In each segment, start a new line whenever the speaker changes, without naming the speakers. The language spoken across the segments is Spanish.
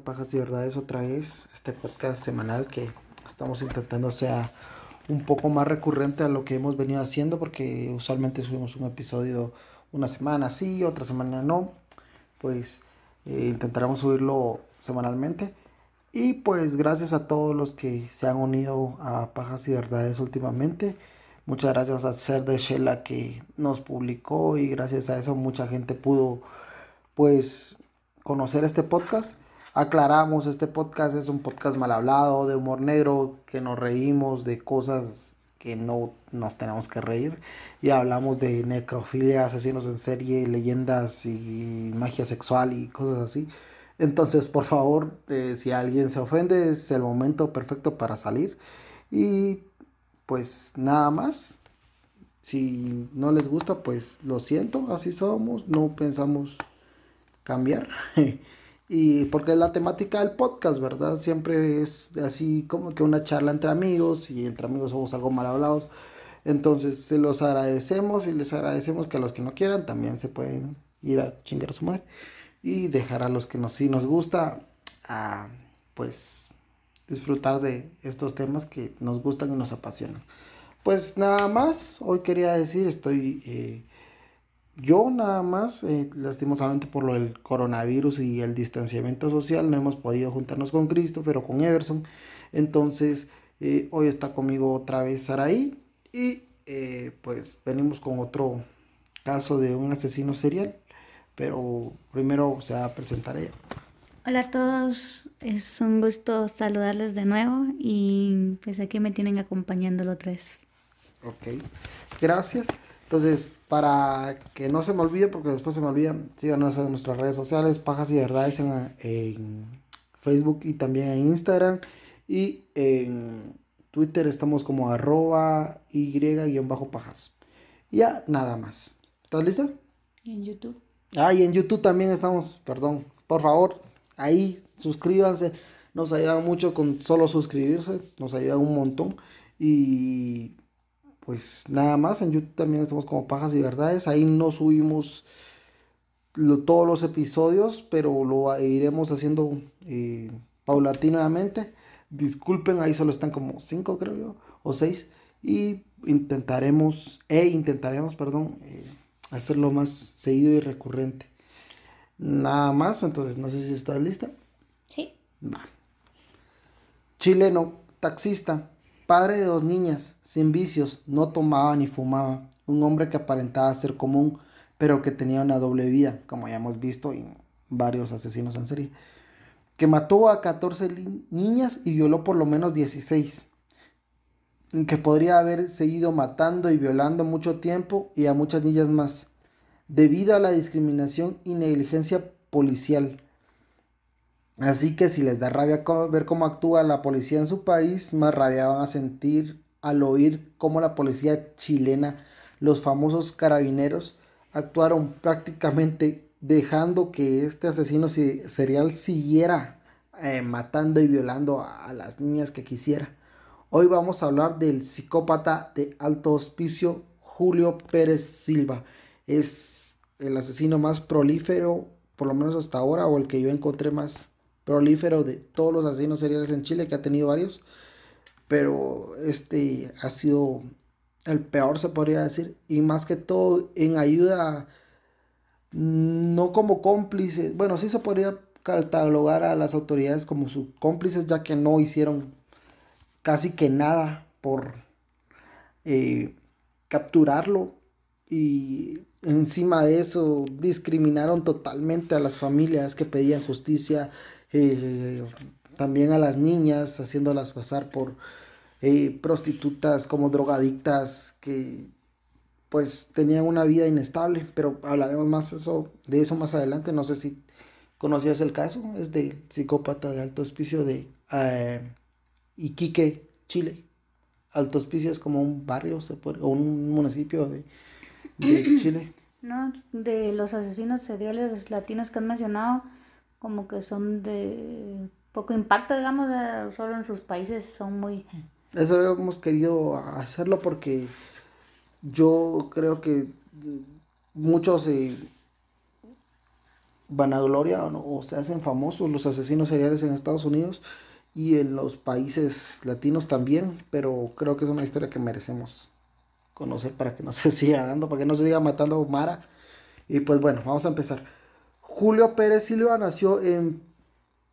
Pajas y Verdades otra vez, este podcast semanal que estamos intentando sea un poco más recurrente a lo que hemos venido haciendo porque usualmente subimos un episodio una semana sí, otra semana no, pues eh, intentaremos subirlo semanalmente y pues gracias a todos los que se han unido a Pajas y Verdades últimamente. Muchas gracias a Ser de Shela que nos publicó y gracias a eso mucha gente pudo pues conocer este podcast Aclaramos, este podcast es un podcast mal hablado, de humor negro, que nos reímos de cosas que no nos tenemos que reír. Y hablamos de necrofilia, asesinos en serie, leyendas y magia sexual y cosas así. Entonces, por favor, eh, si alguien se ofende, es el momento perfecto para salir. Y pues nada más. Si no les gusta, pues lo siento, así somos, no pensamos cambiar. y porque es la temática del podcast, ¿verdad? Siempre es así como que una charla entre amigos y entre amigos somos algo mal hablados. Entonces se los agradecemos y les agradecemos que a los que no quieran también se pueden ir a chingar su madre y dejar a los que nos, sí nos gusta a pues disfrutar de estos temas que nos gustan y nos apasionan. Pues nada más, hoy quería decir, estoy eh, yo nada más, eh, lastimosamente por lo del coronavirus y el distanciamiento social, no hemos podido juntarnos con Cristo, pero con Everson. Entonces, eh, hoy está conmigo otra vez Saraí y eh, pues venimos con otro caso de un asesino serial. Pero primero se va a presentar ella.
Hola a todos, es un gusto saludarles de nuevo y pues aquí me tienen acompañándolo tres.
Ok, gracias. Entonces, para que no se me olvide, porque después se me olvida, síganos en nuestras redes sociales, Pajas y Verdades en, Facebook y también en Instagram. Y en Twitter estamos como arroba y-pajas. bajo Ya, nada más. ¿Estás lista? Y en YouTube. Ah, y en YouTube también estamos, perdón. Por favor, ahí suscríbanse. Nos ayuda mucho con solo suscribirse, nos ayuda un montón. Y pues nada más, en YouTube también estamos como Pajas y Verdades, ahí no subimos todos los episodios, pero lo iremos haciendo eh, paulatinamente. Disculpen, ahí solo están como 5 creo yo, o 6, y intentaremos, e intentaremos, perdón, eh, hacerlo más seguido y recurrente. Nada más, entonces no sé si estás lista. Sí. Chileno, taxista, Padre de dos niñas, sin vicios, no tomaba ni fumaba, un hombre que aparentaba ser común, pero que tenía una doble vida, como ya hemos visto en varios asesinos en serie, que mató a 14 niñas y violó por lo menos 16, que podría haber seguido matando y violando mucho tiempo y a muchas niñas más, debido a la discriminación y negligencia policial Así que si les da rabia ver cómo actúa la policía en su país, más rabia van a sentir al oír cómo la policía chilena, los famosos carabineros, actuaron prácticamente dejando que este asesino serial siguiera eh, matando y violando a las niñas que quisiera. Hoy vamos a hablar del psicópata de alto hospicio Julio Pérez Silva. Es el asesino más prolífero, por lo menos hasta ahora, o el que yo encontré más prolífero de todos los asesinos seriales en Chile, que ha tenido varios, pero este ha sido el peor, se podría decir, y más que todo en ayuda, no como cómplices, bueno, sí se podría catalogar a las autoridades como sus cómplices, ya que no hicieron casi que nada por eh, capturarlo y encima de eso discriminaron totalmente a las familias que pedían justicia, también a las niñas, haciéndolas pasar por eh, prostitutas como drogadictas que pues tenían una vida inestable, pero hablaremos más eso, de eso más adelante, no sé si conocías el caso, es del psicópata de alto hospicio de eh, Iquique, Chile. Alto hospicio es como un barrio o un municipio de, de Chile.
No, de los asesinos seriales latinos que han mencionado, como que son de poco impacto, digamos, solo en sus países son muy...
Eso hemos querido hacerlo porque yo creo que muchos Van a Gloria o se hacen famosos los asesinos seriales en Estados Unidos y en los países latinos también, pero creo que es una historia que merecemos conocer para que no se siga dando, para que no se siga matando a Mara. Y pues bueno, vamos a empezar. Julio Pérez Silva nació en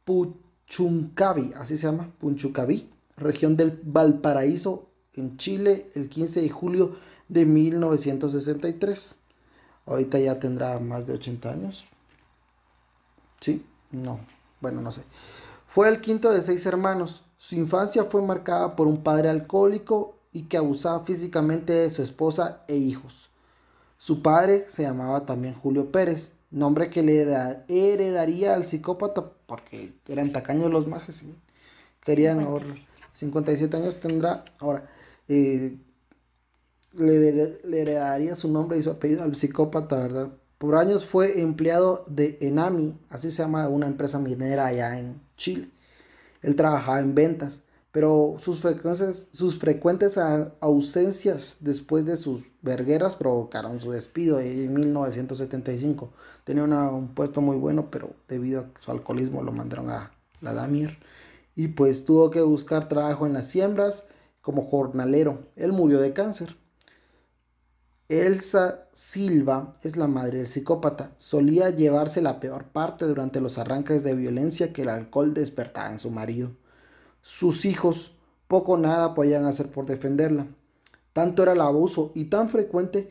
Puchuncavi, así se llama, Puchuncabí, región del Valparaíso, en Chile, el 15 de julio de 1963. Ahorita ya tendrá más de 80 años. ¿Sí? No. Bueno, no sé. Fue el quinto de seis hermanos. Su infancia fue marcada por un padre alcohólico y que abusaba físicamente de su esposa e hijos. Su padre se llamaba también Julio Pérez nombre que le heredaría al psicópata, porque eran tacaños los majes, y querían ahorrar 57 años tendrá, ahora, eh, le, le, heredaría su nombre y su apellido al psicópata, ¿verdad? Por años fue empleado de Enami, así se llama una empresa minera allá en Chile. Él trabajaba en ventas pero sus, sus frecuentes ausencias después de sus vergueras provocaron su despido en 1975. Tenía un puesto muy bueno, pero debido a su alcoholismo lo mandaron a la Damir. Y pues tuvo que buscar trabajo en las siembras como jornalero. Él murió de cáncer. Elsa Silva es la madre del psicópata. Solía llevarse la peor parte durante los arranques de violencia que el alcohol despertaba en su marido sus hijos poco nada podían hacer por defenderla. Tanto era el abuso y tan frecuente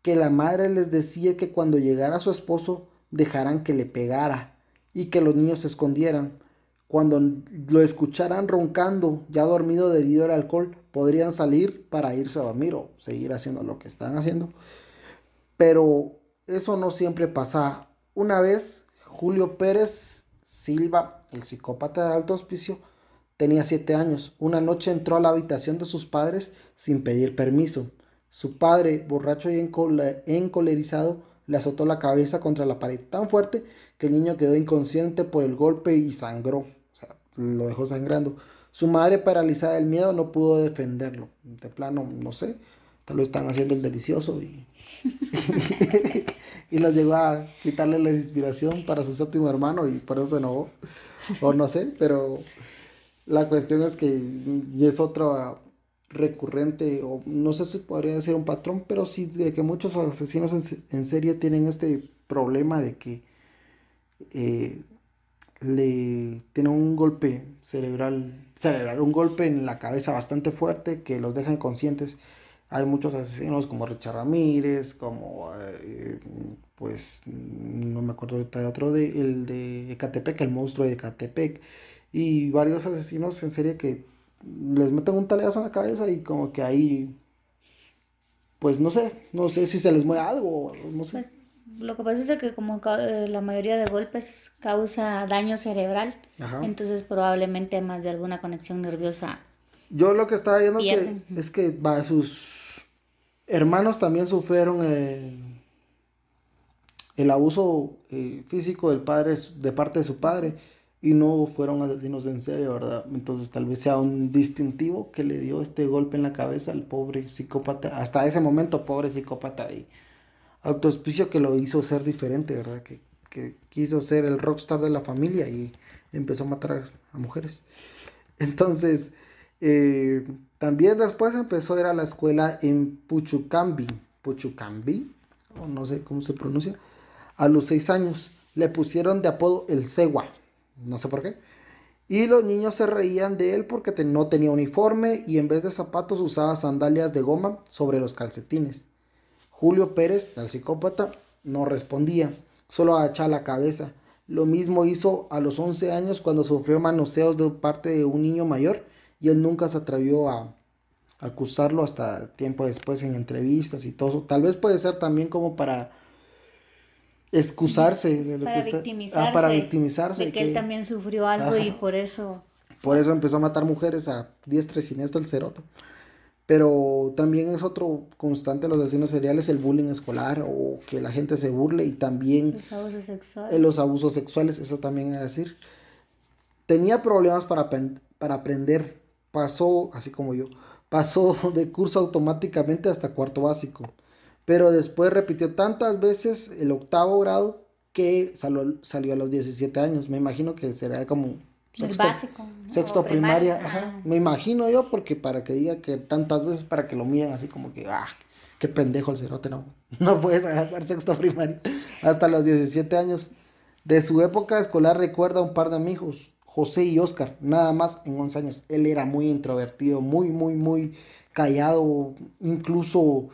que la madre les decía que cuando llegara su esposo dejaran que le pegara y que los niños se escondieran. Cuando lo escucharan roncando, ya dormido debido al alcohol, podrían salir para irse a dormir o seguir haciendo lo que están haciendo. Pero eso no siempre pasa. Una vez, Julio Pérez Silva, el psicópata de alto hospicio, Tenía siete años. Una noche entró a la habitación de sus padres sin pedir permiso. Su padre, borracho y encolerizado, le azotó la cabeza contra la pared tan fuerte que el niño quedó inconsciente por el golpe y sangró. O sea, lo dejó sangrando. Su madre, paralizada del miedo, no pudo defenderlo. De plano, no sé. Tal vez están haciendo el delicioso y, y los llegó a quitarle la inspiración para su séptimo hermano y por eso se enojó. O no sé, pero la cuestión es que mm, es otra recurrente, o no sé si podría decir un patrón, pero sí de que muchos asesinos en, serie tienen este problema de que eh, le tienen un golpe cerebral, un golpe en la cabeza bastante fuerte que los deja inconscientes. Hay muchos asesinos como Richard Ramírez, como, eh, pues, no me acuerdo ahorita otro, de, el de Ecatepec, el monstruo de Ecatepec y varios asesinos en serie que les meten un taleazo en la cabeza y como que ahí, pues no sé, no sé si se les mueve algo, no sé. Pues,
lo que pasa es que como eh, la mayoría de golpes causa daño cerebral, entonces probablemente más de alguna conexión nerviosa.
Yo lo que estaba viendo es que sus hermanos también sufrieron eh, el, abuso eh, físico del padre, de parte de su padre y no fueron asesinos en serie, ¿verdad? Entonces tal vez sea un distintivo que le dio este golpe en la cabeza al pobre psicópata, hasta ese momento pobre psicópata y autoespicio que lo hizo ser diferente, ¿verdad? Que, quiso ser el rockstar de la familia y empezó a matar a mujeres. Entonces, eh, también después empezó a ir a la escuela en Puchucambi, Puchucambi, o no sé cómo se pronuncia, a los seis años. Le pusieron de apodo el Cegua no sé por qué. Y los niños se reían de él porque no tenía uniforme y en vez de zapatos usaba sandalias de goma sobre los calcetines. Julio Pérez, el psicópata, no respondía, solo agachaba la cabeza. Lo mismo hizo a los 11 años cuando sufrió manoseos de parte de un niño mayor y él nunca se atrevió a acusarlo hasta tiempo después en entrevistas y todo. Tal vez puede ser también como para excusarse de lo para que victimizarse, ah, para victimizarse de que, él también
sufrió algo y por eso
por eso empezó a matar mujeres a diestra y siniestra el ceroto pero también es otro constante de los asesinos seriales el bullying escolar o que la gente se burle y también los abusos sexuales, los abusos sexuales eso también es decir tenía problemas para, para aprender pasó así como yo pasó de curso automáticamente hasta cuarto básico pero después repitió tantas veces el octavo grado que salió, a los 17 años. Me imagino que será como sexto, sexto primaria. Me imagino yo, porque para que diga que tantas veces, para que lo miren así como que, ah, qué pendejo el cerote, no, no puedes hacer sexto primaria hasta los 17 años. De su época escolar recuerda a un par de amigos, José y Oscar, nada más en 11 años. Él era muy introvertido, muy, muy, muy callado, incluso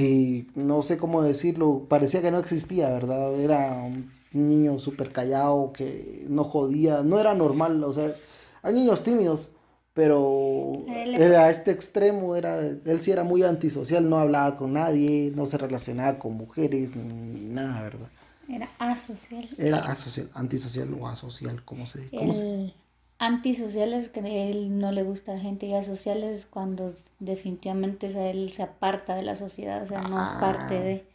y no sé cómo decirlo, parecía que no existía, ¿verdad? Era un niño súper callado, que no jodía, no era normal, o sea, hay niños tímidos, pero era este extremo, era, él sí era muy antisocial, no hablaba con nadie, no se relacionaba con mujeres, ni, nada, ¿verdad?
Era asocial. Era
asocial, antisocial o asocial, ¿cómo se dice
antisociales que él no le gusta la gente y asociales cuando definitivamente él se aparta de la sociedad, o sea, no es parte ah. de...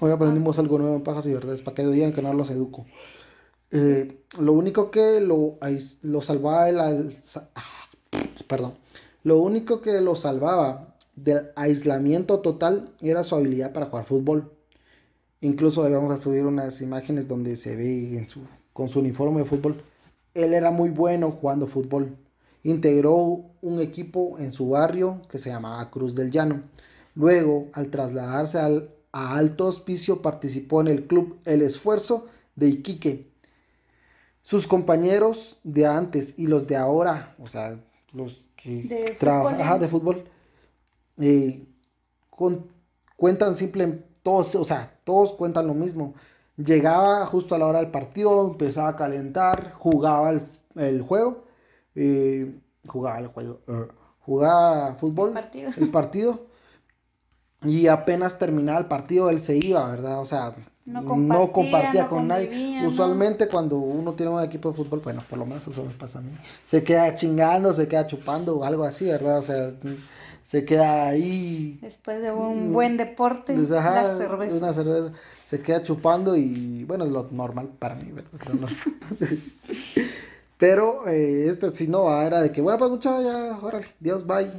Hoy aprendimos algo nuevo Pajas y Verdes, para que digan que no los educo. Eh, lo único que lo, lo salvaba el ah, Perdón. Lo único que lo salvaba del aislamiento total era su habilidad para jugar fútbol. Incluso vamos a subir unas imágenes donde se ve en su, con su uniforme de fútbol él era muy bueno jugando fútbol. Integró un equipo en su barrio que se llamaba Cruz del Llano. Luego, al trasladarse a Alto Hospicio, participó en el club El Esfuerzo de Iquique. Sus compañeros de antes y los de ahora, o sea, los que trabajan de fútbol, ¿eh? eh, cuentan simple, todos, o sea, todos cuentan lo mismo llegaba justo a la hora del partido, empezaba a calentar, jugaba el, juego, jugaba el juego, er, jugaba fútbol, el partido. y apenas terminaba el partido él se iba, ¿verdad? O sea,
no compartía, con nadie. Usualmente
cuando uno tiene un equipo de fútbol, bueno, por lo menos eso me pasa a mí, se queda chingando, se queda chupando o algo así, ¿verdad? O sea se queda ahí.
Después de un buen deporte, una cerveza
se queda chupando y bueno, es lo normal para mí, ¿verdad? Pero eh, este, si no era de que, bueno, pues muchacho, ya, órale, Dios, bye.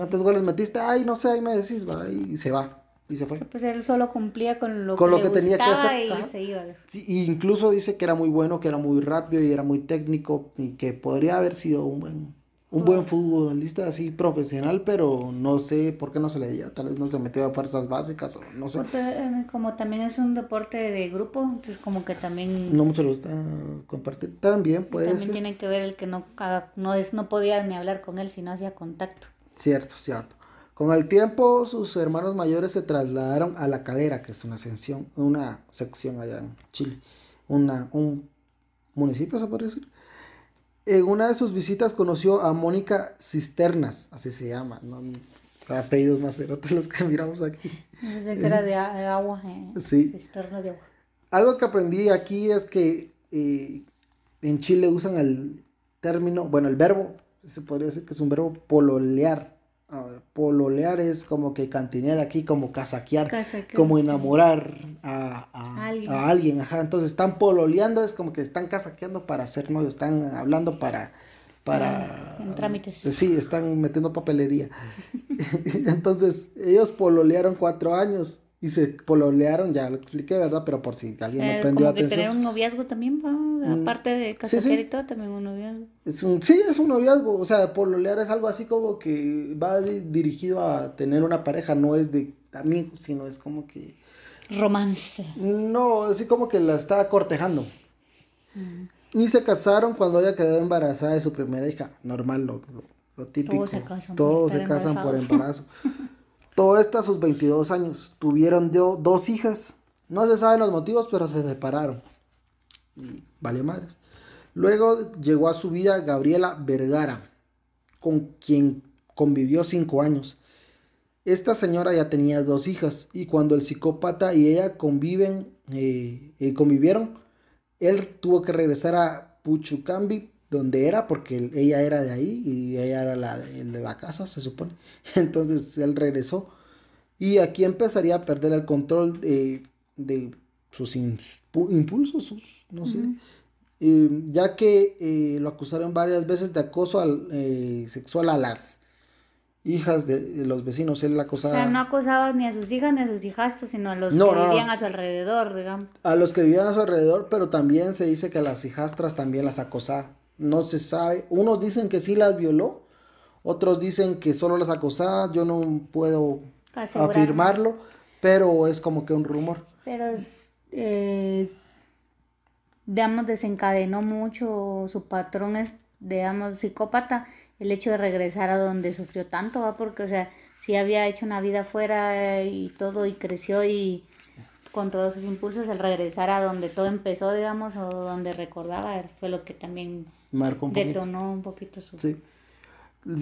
antes goles metiste? Ay, no sé, ahí me decís, va, y se va. Y se fue. Pues
él solo cumplía con lo con que, lo que tenía que hacer. Y se iba.
Sí, y incluso dice que era muy bueno, que era muy rápido y era muy técnico y que podría haber sido un buen un buen futbolista así profesional, pero no sé por qué no se le Tal vez no se metió a fuerzas básicas o no sé.
Eh, como también es un deporte de grupo, entonces como que también... No
mucho le gusta compartir. También puede También tiene
que ver el que no, no, es, no podía ni hablar con él si no hacía contacto.
Cierto, cierto. Con el tiempo, sus hermanos mayores se trasladaron a La Calera, que es una sección, una sección allá en Chile, una, un municipio, se podría decir, en una de sus visitas conoció a Mónica Cisternas, así se llama, ¿no? apellidos más los que miramos aquí.
No sé que era de, agua, eh. sí. cisterna de agua.
Algo que aprendí aquí es que eh, en Chile usan el término, bueno, el verbo, se podría decir que es un verbo pololear pololear es como que cantinear aquí, como casaquear, como enamorar a, a, alguien. a, alguien. Ajá, entonces están pololeando, es como que están casaqueando para hacer novios, están hablando para... para ah, trámites. Eh, sí, están metiendo papelería. entonces ellos pololearon cuatro años y se pololearon, ya lo expliqué, ¿verdad? Pero por si alguien aprendió no eh, prendió tener un
noviazgo también, mm. aparte de casar y todo, también un noviazgo.
Es un, sí, es un noviazgo, o sea, pololear es algo así como que va dirigido a tener una pareja, no es de amigos, sino es como que... Romance. No, así como que la está cortejando. Mm. Y se casaron cuando ella quedó embarazada de su primera hija, normal, lo, lo, típico. Todos se casan, por, se casan por embarazo. Todo esto a sus 22 años. Tuvieron dos hijas. No se saben los motivos, pero se separaron. vale valió Luego llegó a su vida Gabriela Vergara, con quien convivió cinco años. Esta señora ya tenía dos hijas y cuando el psicópata y ella conviven, eh, eh, convivieron, él tuvo que regresar a Puchucambi donde era, porque ella era de ahí y ella era la de, la casa, se supone. Entonces él regresó y aquí empezaría a perder el control de, sus impulsos, sus, no sé. ya que eh, lo acusaron varias veces de acoso eh, sexual a las hijas de, los vecinos. Él acosaba. O sea, no
acosaba ni a sus hijas ni a sus hijastros, sino a los que vivían a su alrededor, digamos.
A los que vivían a su alrededor, pero también se dice que a las hijastras también las acosaba. No se sabe. Unos dicen que sí las violó, otros dicen que solo las acosaba. Yo no puedo
afirmarlo,
pero es como que un rumor.
Pero, eh, digamos, desencadenó mucho su patrón, es, digamos, psicópata, el hecho de regresar a donde sufrió tanto, ¿va? porque, o sea, si había hecho una vida afuera eh, y todo, y creció y controló sus impulsos, el regresar a donde todo empezó, digamos, o donde recordaba, fue lo que también
marcó un Detonó
un poquito su... Sí.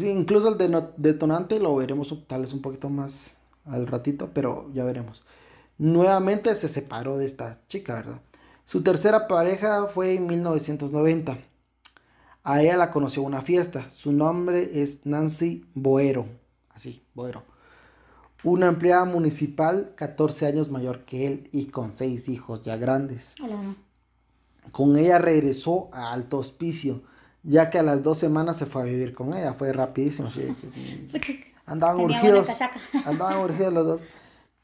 incluso el detonante lo veremos tal vez un poquito más al ratito, pero ya veremos. Nuevamente se separó de esta chica, ¿verdad? Su tercera pareja fue en 1990. A ella la conoció una fiesta. Su nombre es Nancy Boero. Así, Boero. Una empleada municipal 14 años mayor que él y con seis hijos ya grandes. Con ella regresó a Alto Hospicio, ya que a las dos semanas se fue a vivir con ella. Fue rapidísimo. andaban urgidos. Andaban los dos.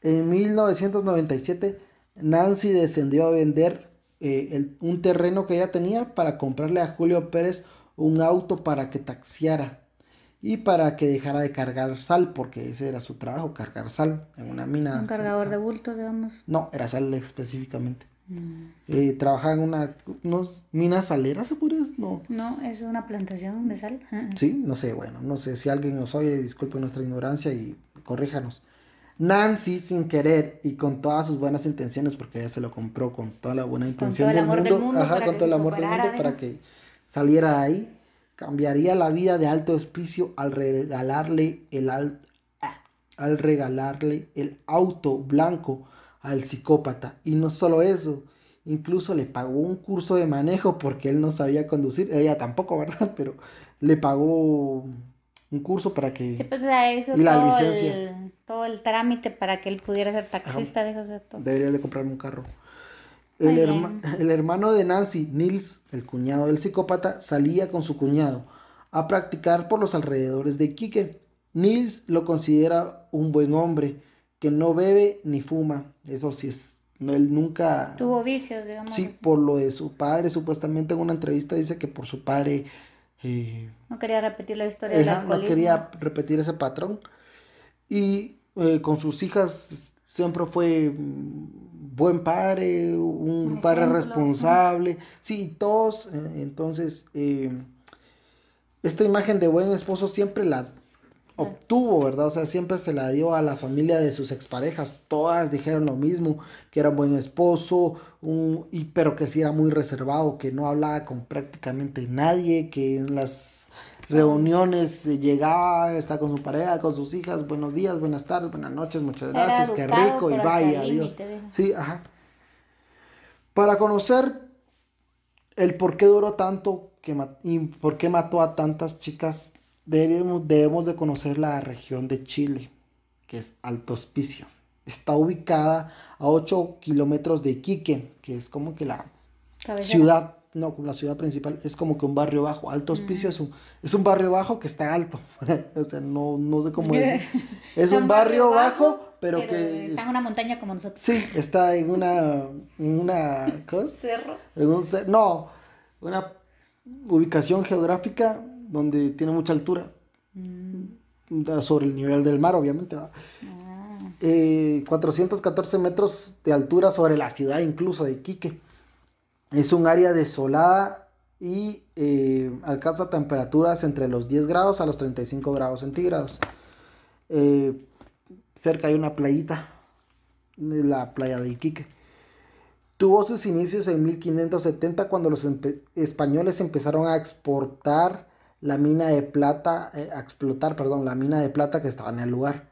En 1997, Nancy descendió a vender eh, un terreno que ella tenía para comprarle a Julio Pérez un auto para que taxiara y para que dejara de cargar sal, porque ese era su trabajo, cargar sal en una mina. Un cargador
de bulto, digamos.
No, era sal específicamente. Mm. Eh, en una, mina minas saleras, ¿se No.
No, es una plantación de sal. Ah, ah. sí,
no sé, bueno, no sé si alguien nos oye, disculpe nuestra ignorancia y corríjanos. Nancy, sin querer y con todas sus buenas intenciones, porque ella se lo compró con toda la buena intención del mundo, con todo el amor del mundo para que saliera ahí, cambiaría la vida de alto Espicio al regalarle el ah, al regalarle el auto blanco al psicópata. Y no solo eso, incluso le pagó un curso de manejo porque él no sabía conducir, ella tampoco, ¿verdad? Pero le pagó un curso para que... Sí, pues
y la todo licencia. El, todo el trámite para que él pudiera ser taxista, dijo
Debería de comprarme un carro. El, el hermano de Nancy, Nils, el cuñado del psicópata, salía con su cuñado a practicar por los alrededores de Quique. Nils lo considera un buen hombre, que no bebe ni fuma. Eso sí es. él nunca.
Tuvo vicios, digamos. Sí,
por lo de su padre. Supuestamente en una entrevista dice que por su padre. Eh,
no quería repetir la historia del alcoholismo. No quería
repetir ese patrón. Y eh, con sus hijas siempre fue mm, buen padre, un, padre responsable. Sí, todos. Eh, entonces, esta imagen de buen esposo siempre la obtuvo, ¿verdad? O sea, siempre se la dio a la familia de sus exparejas, todas dijeron lo mismo, que era un buen esposo, pero que sí era muy reservado, que no hablaba con prácticamente nadie, que en las reuniones llegaba, está con su pareja, con sus hijas, buenos días, buenas tardes, buenas noches, muchas gracias, qué rico, y vaya, adiós. Sí, ajá. Para conocer el por qué duró tanto que y por qué mató a tantas chicas debemos, de conocer la región de Chile, que es Alto Hospicio. Está ubicada a 8 kilómetros de Iquique, que es como que la ciudad no, la ciudad principal es como que un barrio bajo. Alto Hospicio mm. es, un, barrio bajo que está alto. o sea, no, sé cómo es. Es un, barrio, bajo, pero, que.
Está en una montaña como
nosotros. Sí, está en una. una ¿Cerro? no, una ubicación geográfica donde tiene mucha altura, sobre el nivel del mar, obviamente. 414 ah. eh, metros de altura sobre la ciudad incluso de Iquique. Es un área desolada y eh, alcanza temperaturas entre los 10 grados a los 35 grados centígrados. Eh, cerca hay una playita, la playa de Iquique. Tuvo sus inicios en 1570 cuando los españoles empezaron a exportar la mina de plata, eh, a explotar, perdón, la mina de plata que estaba en el lugar.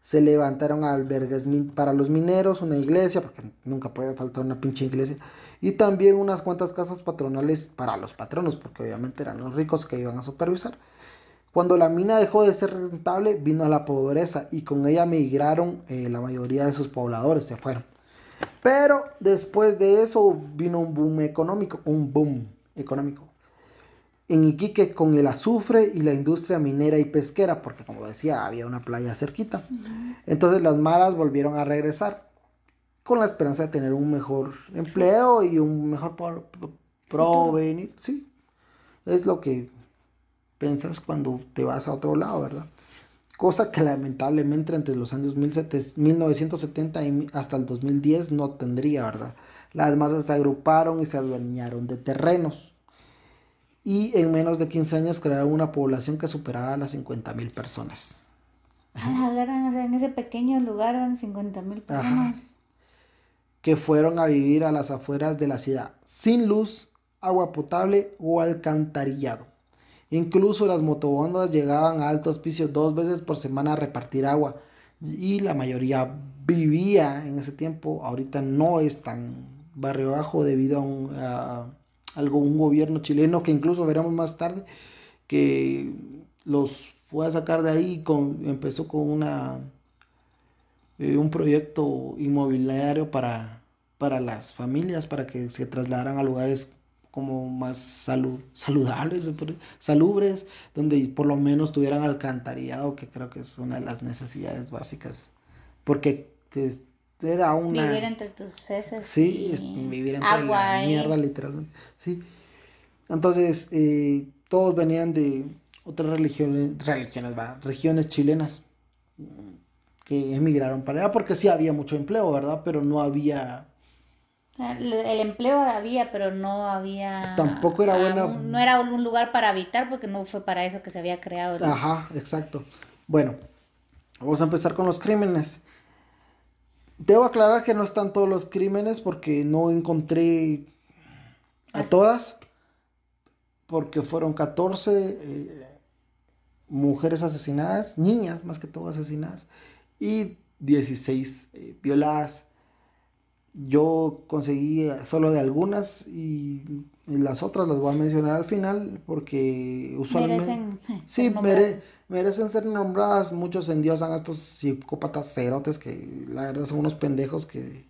Se levantaron albergues para los mineros, una iglesia, porque nunca puede faltar una pinche iglesia, y también unas cuantas casas patronales para los patronos, porque obviamente eran los ricos que iban a supervisar. Cuando la mina dejó de ser rentable, vino a la pobreza y con ella migraron eh, la mayoría de sus pobladores, se fueron. Pero después de eso vino un boom económico, un boom económico en Iquique con el azufre y la industria minera y pesquera, porque como decía, había una playa cerquita. Entonces las maras volvieron a regresar con la esperanza de tener un mejor empleo y un mejor Sí, es lo que piensas cuando te vas a otro lado, ¿verdad? Cosa que lamentablemente entre los años 1970 y hasta el 2010 no tendría, ¿verdad? Las masas se agruparon y se adueñaron de terrenos y en menos de 15 años crearon una población que superaba las 50 mil personas.
en ese pequeño lugar eran 50 mil personas.
Que fueron a vivir a las afueras de la ciudad, sin luz, agua potable o alcantarillado. Incluso las motobondas llegaban a Alto Hospicio dos veces por semana a repartir agua. Y la mayoría vivía en ese tiempo. Ahorita no es tan barrio bajo debido a un algo, un gobierno chileno que incluso veremos más tarde, que los fue a sacar de ahí, con, empezó con una, eh, un proyecto inmobiliario para, para las familias, para que se trasladaran a lugares como más salud, saludables, salubres, donde por lo menos tuvieran alcantarillado, que creo que es una de las necesidades básicas, porque este, era una... Vivir
entre tus heces. Sí,
vivir entre mierda, literalmente. Sí. Entonces, eh, todos venían de otras religiones, religiones, va, regiones chilenas que emigraron para allá, porque sí había mucho empleo, ¿verdad? Pero no había...
El, empleo había, pero no había...
Tampoco era bueno no
era un lugar para habitar porque no fue para eso que se había creado.
Ajá, exacto. Bueno, vamos a empezar con los crímenes. Debo aclarar que no están todos los crímenes porque no encontré a todas, porque fueron 14 eh, mujeres asesinadas, niñas más que todo asesinadas, y 16 eh, violadas. Yo conseguí solo de algunas y las otras las voy a mencionar al final porque usualmente... sí, mere, merecen ser nombradas. Muchos en dios a estos psicópatas cerotes que la verdad son unos pendejos que,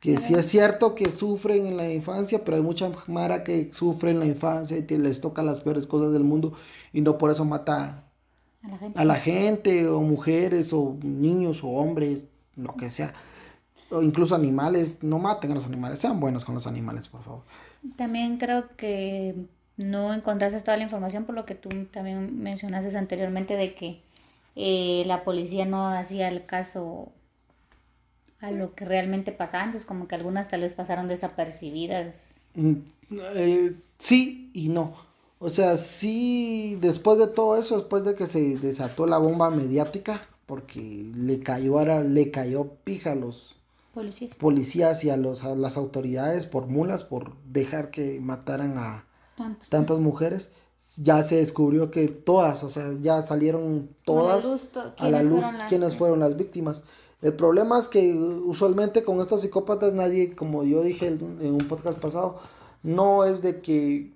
que sí es cierto que sufren en la infancia, pero hay mucha mara que sufre en la infancia y que les toca las peores cosas del mundo y no por eso mata a la gente, a la gente o mujeres o niños o hombres, lo que sea. O incluso animales, no maten a los animales, sean buenos con los animales, por favor.
También creo que no encontraste toda la información, por lo que tú también mencionaste anteriormente de que eh, la policía no hacía el caso a lo que realmente pasaba, antes, como que algunas tal vez pasaron desapercibidas.
Mm, eh, sí y no. O sea, sí, después de todo eso, después de que se desató la bomba mediática, porque le cayó, ahora, le cayó pija a los policías, y a, los, a las autoridades por mulas, por dejar que mataran a, Tantas. mujeres, ya se descubrió que todas, o sea, ya salieron todas a la luz, quienes fueron las víctimas. El problema es que uh, usualmente con estos psicópatas nadie, como yo dije en un podcast pasado, no es de que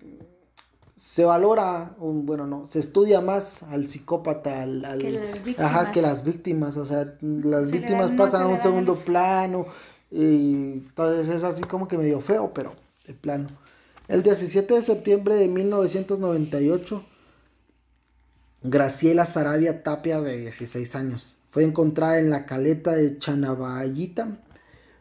se valora, bueno, no, se estudia más al psicópata, al, que ajá, que las víctimas, o sea, las víctimas pasan a un segundo plano y entonces es así como que medio feo, pero el plano. El 17 de septiembre de 1998, Graciela Sarabia Tapia, de 16 años, fue encontrada en la caleta de Chanaballita.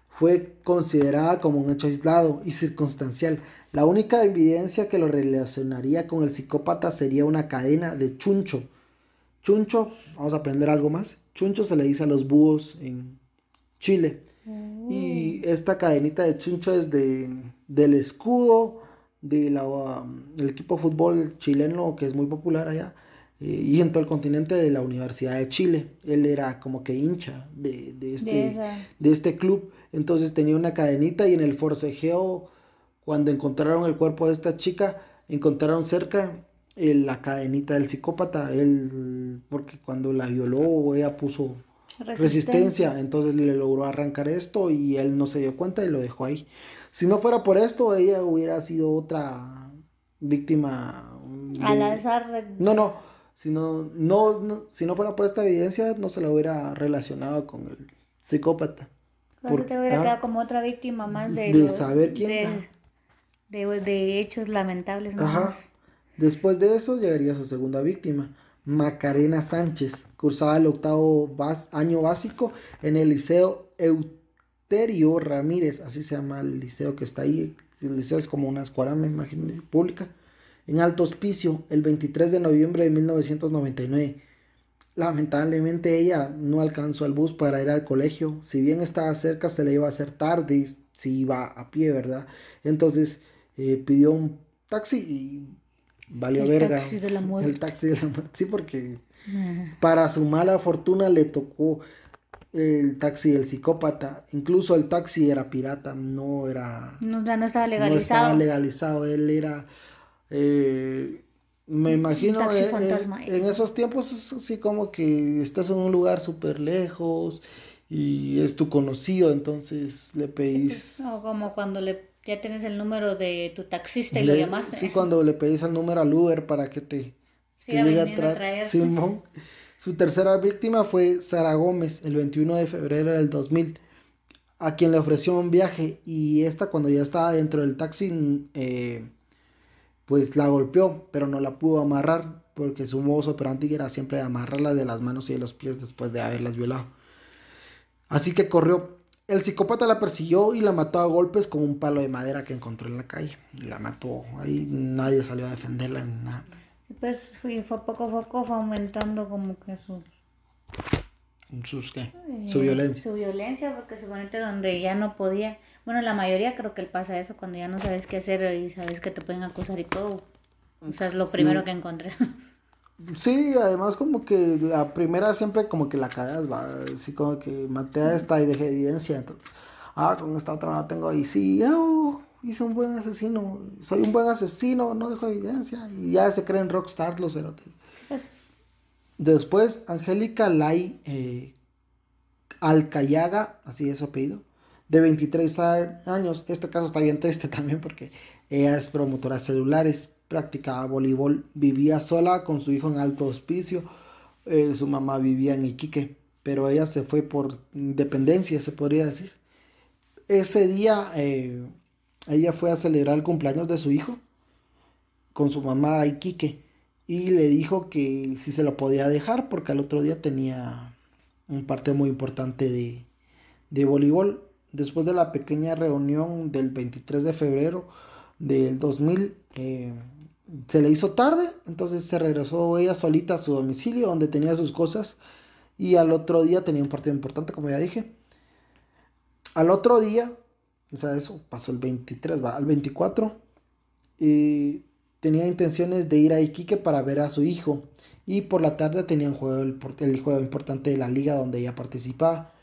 Fue considerada como un hecho aislado y circunstancial. La única evidencia que lo relacionaría con el psicópata sería una cadena de chuncho. Chuncho, vamos a aprender algo más. Chuncho se le dice a los búhos en Chile.
Mm. Y
esta cadenita de chuncho es de, del escudo, Um, del equipo de fútbol chileno que es muy popular allá eh, y en todo el continente de la Universidad de Chile. Él era como que hincha de, de este, de este club, entonces tenía una cadenita y en el forcejeo, cuando encontraron el cuerpo de esta chica, encontraron cerca eh, la cadenita del psicópata, él, porque cuando la violó ella puso resistencia, entonces le logró arrancar esto y él no se dio cuenta y lo dejó ahí. Si no fuera por esto, ella hubiera sido otra víctima. A Al
azar. No,
no. Si no, no, si no fuera por esta evidencia, no se la hubiera relacionado con el psicópata. Porque te hubiera quedado ah,
como otra víctima más de, de saber quién. Ah. De, de, hechos lamentables. Ajá.
Después de eso llegaría su segunda víctima. Macarena Sánchez, cursaba el octavo año básico en el Liceo Eu Terio Ramírez, así se llama el liceo que está ahí. El liceo es como una escuela, me imagino, pública. En Alto Hospicio, el 23 de noviembre de 1999. Lamentablemente ella no alcanzó el bus para ir al colegio. Si bien estaba cerca, se le iba a hacer tarde si iba a pie, ¿verdad? Entonces eh, pidió un taxi y valió el verga. Taxi El taxi de la muerte. Sí, porque para su mala fortuna le tocó el taxi del psicópata. Incluso el taxi era pirata, no era. No, estaba legalizado. No estaba legalizado, él era. Eh, me imagino eh, eh, en esos tiempos es así como que estás en un lugar súper lejos y es tu conocido, entonces le pues, pedís.
no, como cuando le, ya tienes el número de tu taxista y le, lo llamaste. Sí,
cuando le pedís el número al Uber para que te,
llegue a, Simón.
Su tercera víctima fue Sara Gómez el 21 de febrero del 2000, a quien le ofreció un viaje y esta cuando ya estaba dentro del taxi eh, pues la golpeó, pero no la pudo amarrar porque su modo operante era siempre amarrarla de las manos y de los pies después de haberlas violado. Así que corrió. El psicópata la persiguió y la mató a golpes con un palo de madera que encontró en la calle. La mató. Ahí nadie salió a defenderla ni nada.
Pues, fue, poco a poco fue aumentando como que
sus sus qué? Eh, su violencia.
Su violencia, porque suponete donde ya no podía. Bueno, la mayoría creo que pasa eso, cuando ya no sabes qué hacer y sabes que te pueden acusar y todo. O sea, es lo primero que encontres.
Sí, además como que la primera siempre como que la cagas, va, así como que maté a esta y dejé evidencia, entonces, ah, con esta otra no tengo, y sí, oh, hice un buen asesino, soy un buen asesino, no dejo evidencia. Y ya se creen rockstar los erotes... Después, Angélica Lai eh, Alcayaga, así es su apellido, de 23 años. Este caso está bien triste también porque ella es promotora de celulares, practicaba voleibol, vivía sola con su hijo en alto hospicio. Eh, su mamá vivía en Iquique, pero ella se fue por dependencia, se podría decir. Ese día eh, ella fue a celebrar el cumpleaños de su hijo con su mamá Iquique y le dijo que si se lo podía dejar porque al otro día tenía un partido muy importante de, de voleibol. Después de la pequeña reunión del 23 de febrero del 2000, eh, se le hizo tarde, entonces se regresó ella solita a su domicilio donde tenía sus cosas y al otro día tenía un partido importante, como ya dije. Al otro día o sea, eso pasó el 23, va, al 24. Y tenía intenciones de ir a Iquique para ver a su hijo. Y por la tarde tenían juego el, el juego importante de la liga donde ella participaba.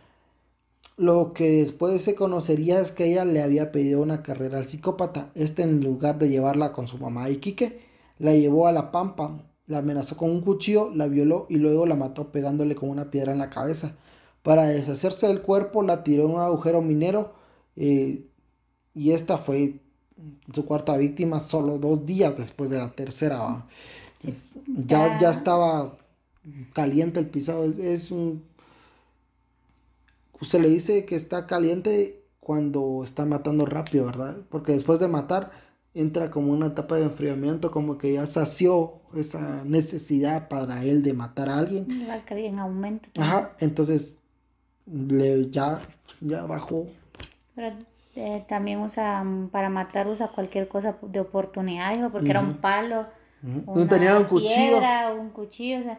Lo que después se conocería es que ella le había pedido una carrera al psicópata. Este en lugar de llevarla con su mamá a Iquique, la llevó a La Pampa, la amenazó con un cuchillo, la violó y luego la mató pegándole con una piedra en la cabeza. Para deshacerse del cuerpo la tiró a un agujero minero eh, y esta fue su cuarta víctima solo dos días después de la tercera. ya, ya estaba caliente el pisado. Es, un... Se le dice que está caliente cuando está matando rápido, ¿verdad? Porque después de matar entra como una etapa de enfriamiento, como que ya sació esa necesidad para él de matar a alguien. La en Ajá, entonces le, ya, ya bajó
pero eh, también usa, mm, para matar usa cualquier cosa de oportunidad, dijo, porque era un palo.
no tenía un piedra,
un cuchillo, o sea,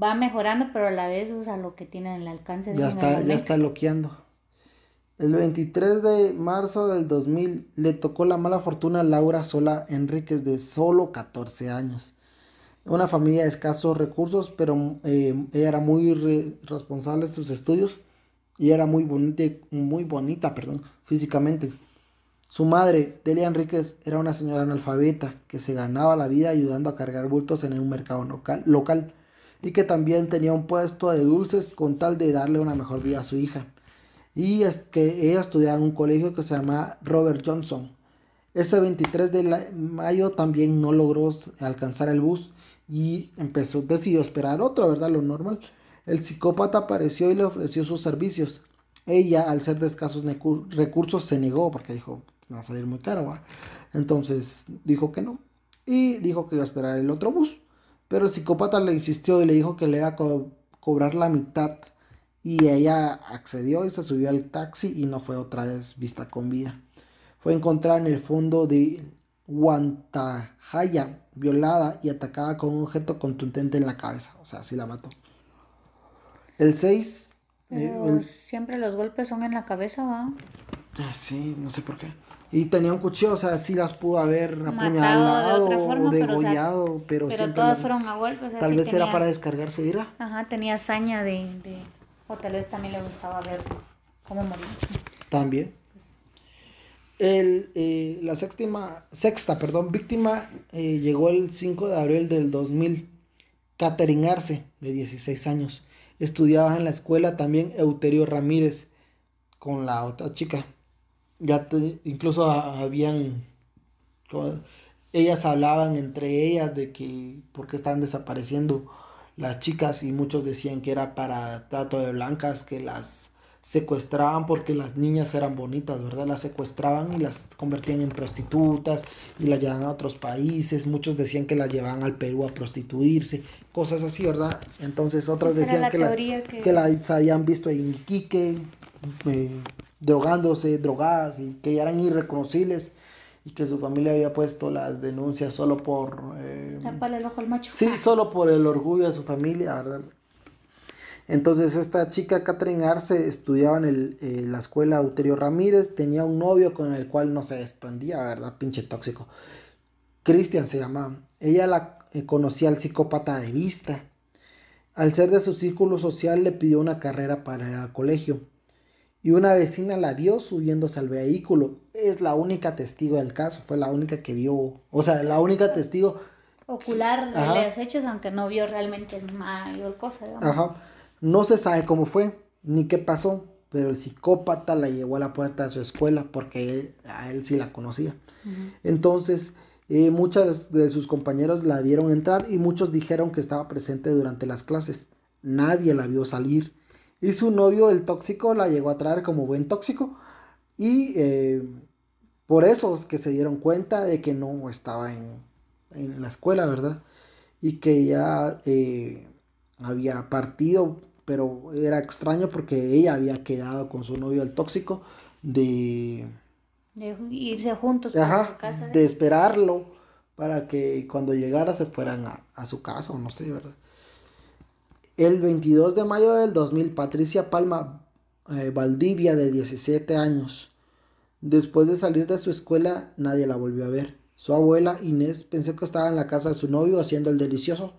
va mejorando, pero a la vez usa lo que tiene en el alcance. Ya, está, ya está
loqueando. El 23 de marzo del 2000 le tocó la mala fortuna a Laura Sola Enríquez de solo 14 años. Una familia de escasos recursos, pero eh, ella era muy responsable de sus estudios y era muy bonita, muy bonita perdón, físicamente. Su madre, Delia Enríquez, era una señora analfabeta que se ganaba la vida ayudando a cargar bultos en un mercado local, local y que también tenía un puesto de dulces con tal de darle una mejor vida a su hija. Y es que ella estudiaba en un colegio que se llamaba Robert Johnson. Ese 23 de mayo también no logró alcanzar el bus y empezó, decidió esperar otro, ¿verdad? Lo normal. El psicópata apareció y le ofreció sus servicios. Ella, al ser de escasos recursos, se negó porque dijo, me va a salir muy caro. Entonces dijo que no. Y dijo que iba a esperar el otro bus. Pero el psicópata le insistió y le dijo que le iba a cobrar la mitad. Y ella accedió y se subió al taxi y no fue otra vez vista con vida. Fue encontrada en el fondo de Guantajaya, violada y atacada con un objeto contundente en la cabeza. O sea, así la mató. El 6. Eh,
siempre los golpes son en la cabeza, ¿va?
sí, no sé por qué. Y tenía un cuchillo, o sea, sí las pudo haber apuñalado, o degollado, pero, pero, todas fueron
a golpes. tal vez era para
descargar su ira.
Ajá, tenía hazaña de, de, O tal vez también le gustaba ver cómo morir.
También. Eh, la sextima, sexta perdón, víctima eh, llegó el 5 de abril del 2000, Catherine de 16 años estudiaba en la escuela también Euterio Ramírez con la otra chica. Ya incluso habían, ellas hablaban entre ellas de que porque estaban desapareciendo las chicas y muchos decían que era para trato de blancas, que las secuestraban porque las niñas eran bonitas, ¿verdad? Las secuestraban y las convertían en prostitutas y las llevaban a otros países. Muchos decían que las llevaban al Perú a prostituirse, cosas así, ¿verdad? Entonces otras decían que, la, que... las habían visto en Iquique, eh, drogándose, drogadas y que eran irreconocibles y que su familia había puesto las denuncias solo por... Eh,
el ojo al macho.
Sí, solo por el orgullo de su familia, ¿verdad? Entonces esta chica Catherine Arce estudiaba en eh, la escuela uterio Ramírez, tenía un novio con el cual no se desprendía, ¿verdad? Pinche tóxico. Cristian se llamaba. Ella la eh, conocía al psicópata de vista. Al ser de su círculo social le pidió una carrera para ir al colegio. Y una vecina la vio subiéndose al vehículo. Es la única testigo del caso, fue la única que vio, o sea, la única testigo
ocular de los hechos, aunque no vio realmente mayor cosa. Ajá.
No se sabe cómo fue ni qué pasó, pero el psicópata la llevó a la puerta de su escuela porque él, a él sí la conocía. Entonces, eh, muchas de sus compañeros la vieron entrar y muchos dijeron que estaba presente durante las clases. Nadie la vio salir. Y su novio, el tóxico, la llegó a traer como buen tóxico. Y eh, por eso es que se dieron cuenta de que no estaba en, la escuela, ¿verdad? Y que ya eh, había partido pero era extraño porque ella había quedado con su novio el tóxico de...
irse juntos Ajá, casa. De...
esperarlo para que cuando llegara se fueran a, su casa o no sé, ¿verdad? El 22 de mayo del 2000, Patricia Palma eh, Valdivia, de 17 años, después de salir de su escuela, nadie la volvió a ver. Su abuela, Inés, pensó que estaba en la casa de su novio haciendo el delicioso,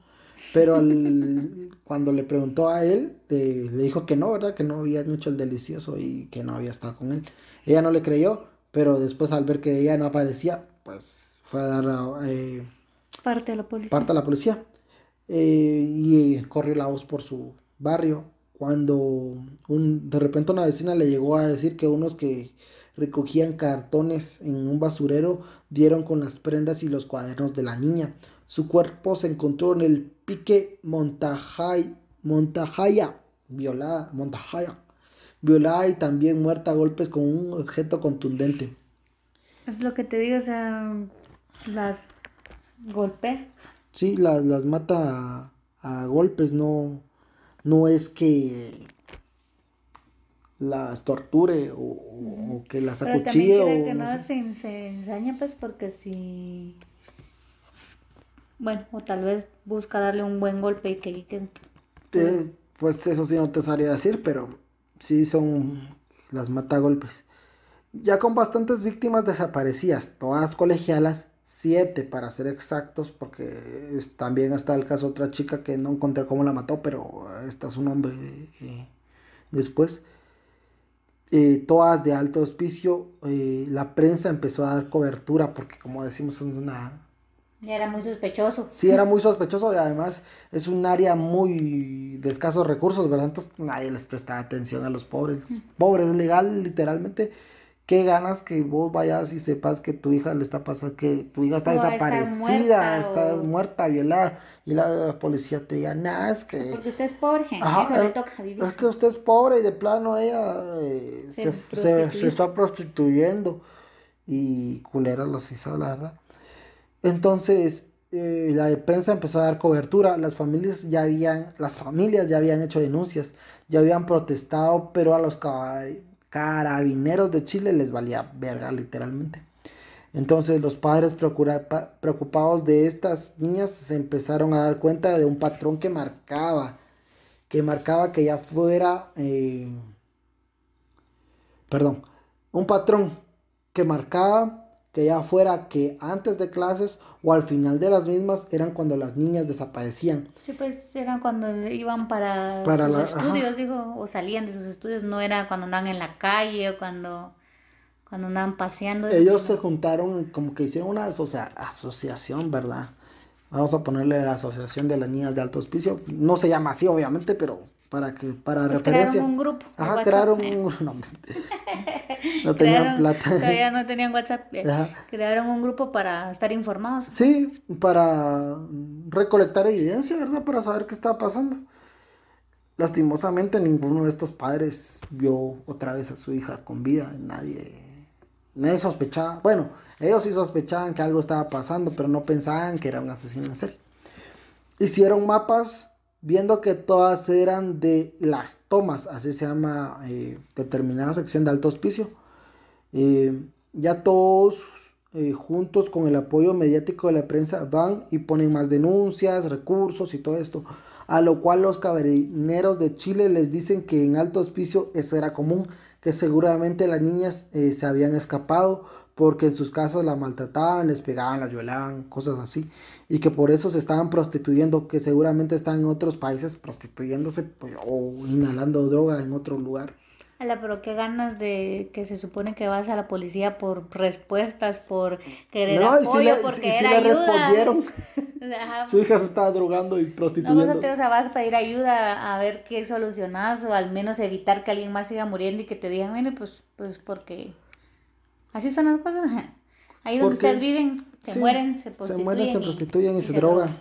pero cuando le preguntó a él, le dijo que no, ¿verdad? Que no había mucho el delicioso y que no había estado con él. Ella no le creyó, pero después al ver que ella no aparecía, pues fue a dar eh,
parte a la policía. Parte
la policía. Eh, y corrió la voz por su barrio. Cuando un, de repente una vecina le llegó a decir que unos que recogían cartones en un basurero dieron con las prendas y los cuadernos de la niña. Su cuerpo se encontró en el pique Montajaya, violada, Montajaya, violada y también muerta a golpes con un objeto contundente.
Es lo que te digo, o sea, las golpea.
Sí, las, las mata a, golpes, no, no es que las torture o, que las acuchille. Pero también o, que
no, se, ensañe, pues, porque si bueno, o tal vez busca darle un buen golpe y que...
Eh, pues eso sí no te a decir, pero sí son las matagolpes. Ya con bastantes víctimas desaparecidas, todas colegialas, siete para ser exactos, porque también está el caso de otra chica que no encontré cómo la mató, pero está es su nombre eh, después. Eh, todas de alto auspicio, la prensa empezó a dar cobertura, porque como decimos es una
y Era muy sospechoso. Sí, era muy
sospechoso y además es un área muy de escasos recursos, ¿verdad? Entonces nadie les prestaba atención a los pobres. Mm. Pobres, legal, literalmente. ¿Qué ganas que vos vayas y sepas que tu hija le está pasando, que tu hija está desaparecida, está muerta, violada, y la policía te diga, nada, es que... Porque
usted es pobre, eso le eh, toca vivir. Es
que usted es pobre y de plano ella eh, se, está prostituyendo y culeras los fisas, la verdad. Entonces, eh, la prensa empezó a dar cobertura, las familias ya habían, las familias ya habían hecho denuncias, ya habían protestado, pero a los carabineros de Chile les valía verga literalmente. Entonces los padres preocupados de estas niñas se empezaron a dar cuenta de un patrón que marcaba, que marcaba que ya fuera, eh, perdón, un patrón que marcaba que ya fuera que antes de clases o al final de las mismas eran cuando las niñas desaparecían.
Sí, pues eran cuando iban para, sus estudios, dijo, o salían de sus estudios, no era cuando andaban en la calle o cuando, cuando andaban paseando. Ellos
se juntaron, como que hicieron una asociación, ¿verdad? Vamos a ponerle la Asociación de las Niñas de Alto Hospicio. No se llama así, obviamente, pero para que para pues referencia crearon un grupo ajá crearon eh. un, no, no tenían plata todavía
no tenían WhatsApp eh. crearon un grupo para estar informados
sí para recolectar evidencia verdad para saber qué estaba pasando lastimosamente ninguno de estos padres vio otra vez a su hija con vida nadie nadie sospechaba bueno ellos sí sospechaban que algo estaba pasando pero no pensaban que era un asesino en hicieron mapas viendo que todas eran de las tomas, así se llama eh, determinada sección de alto hospicio, eh, ya todos eh, juntos con el apoyo mediático de la prensa van y ponen más denuncias, recursos y todo esto, a lo cual los caballeros de Chile les dicen que en alto hospicio eso era común, que seguramente las niñas se habían escapado porque en sus casas la maltrataban, les pegaban, las violaban, cosas así, y que por eso se estaban prostituyendo, que seguramente están en otros países prostituyéndose pues, o inhalando droga en otro lugar.
Ala, pero qué ganas de que se supone que vas a la policía por respuestas, por querer no, y si le, respondieron. Su
hija se estaba drogando y prostituyendo. No, te, o
vas a pedir ayuda a ver qué solucionas o al menos evitar que alguien más siga muriendo y que te digan, bueno, pues, pues porque Así son las cosas. Ahí donde ustedes viven, se mueren, se prostituyen. Se
prostituyen y, se, drogan.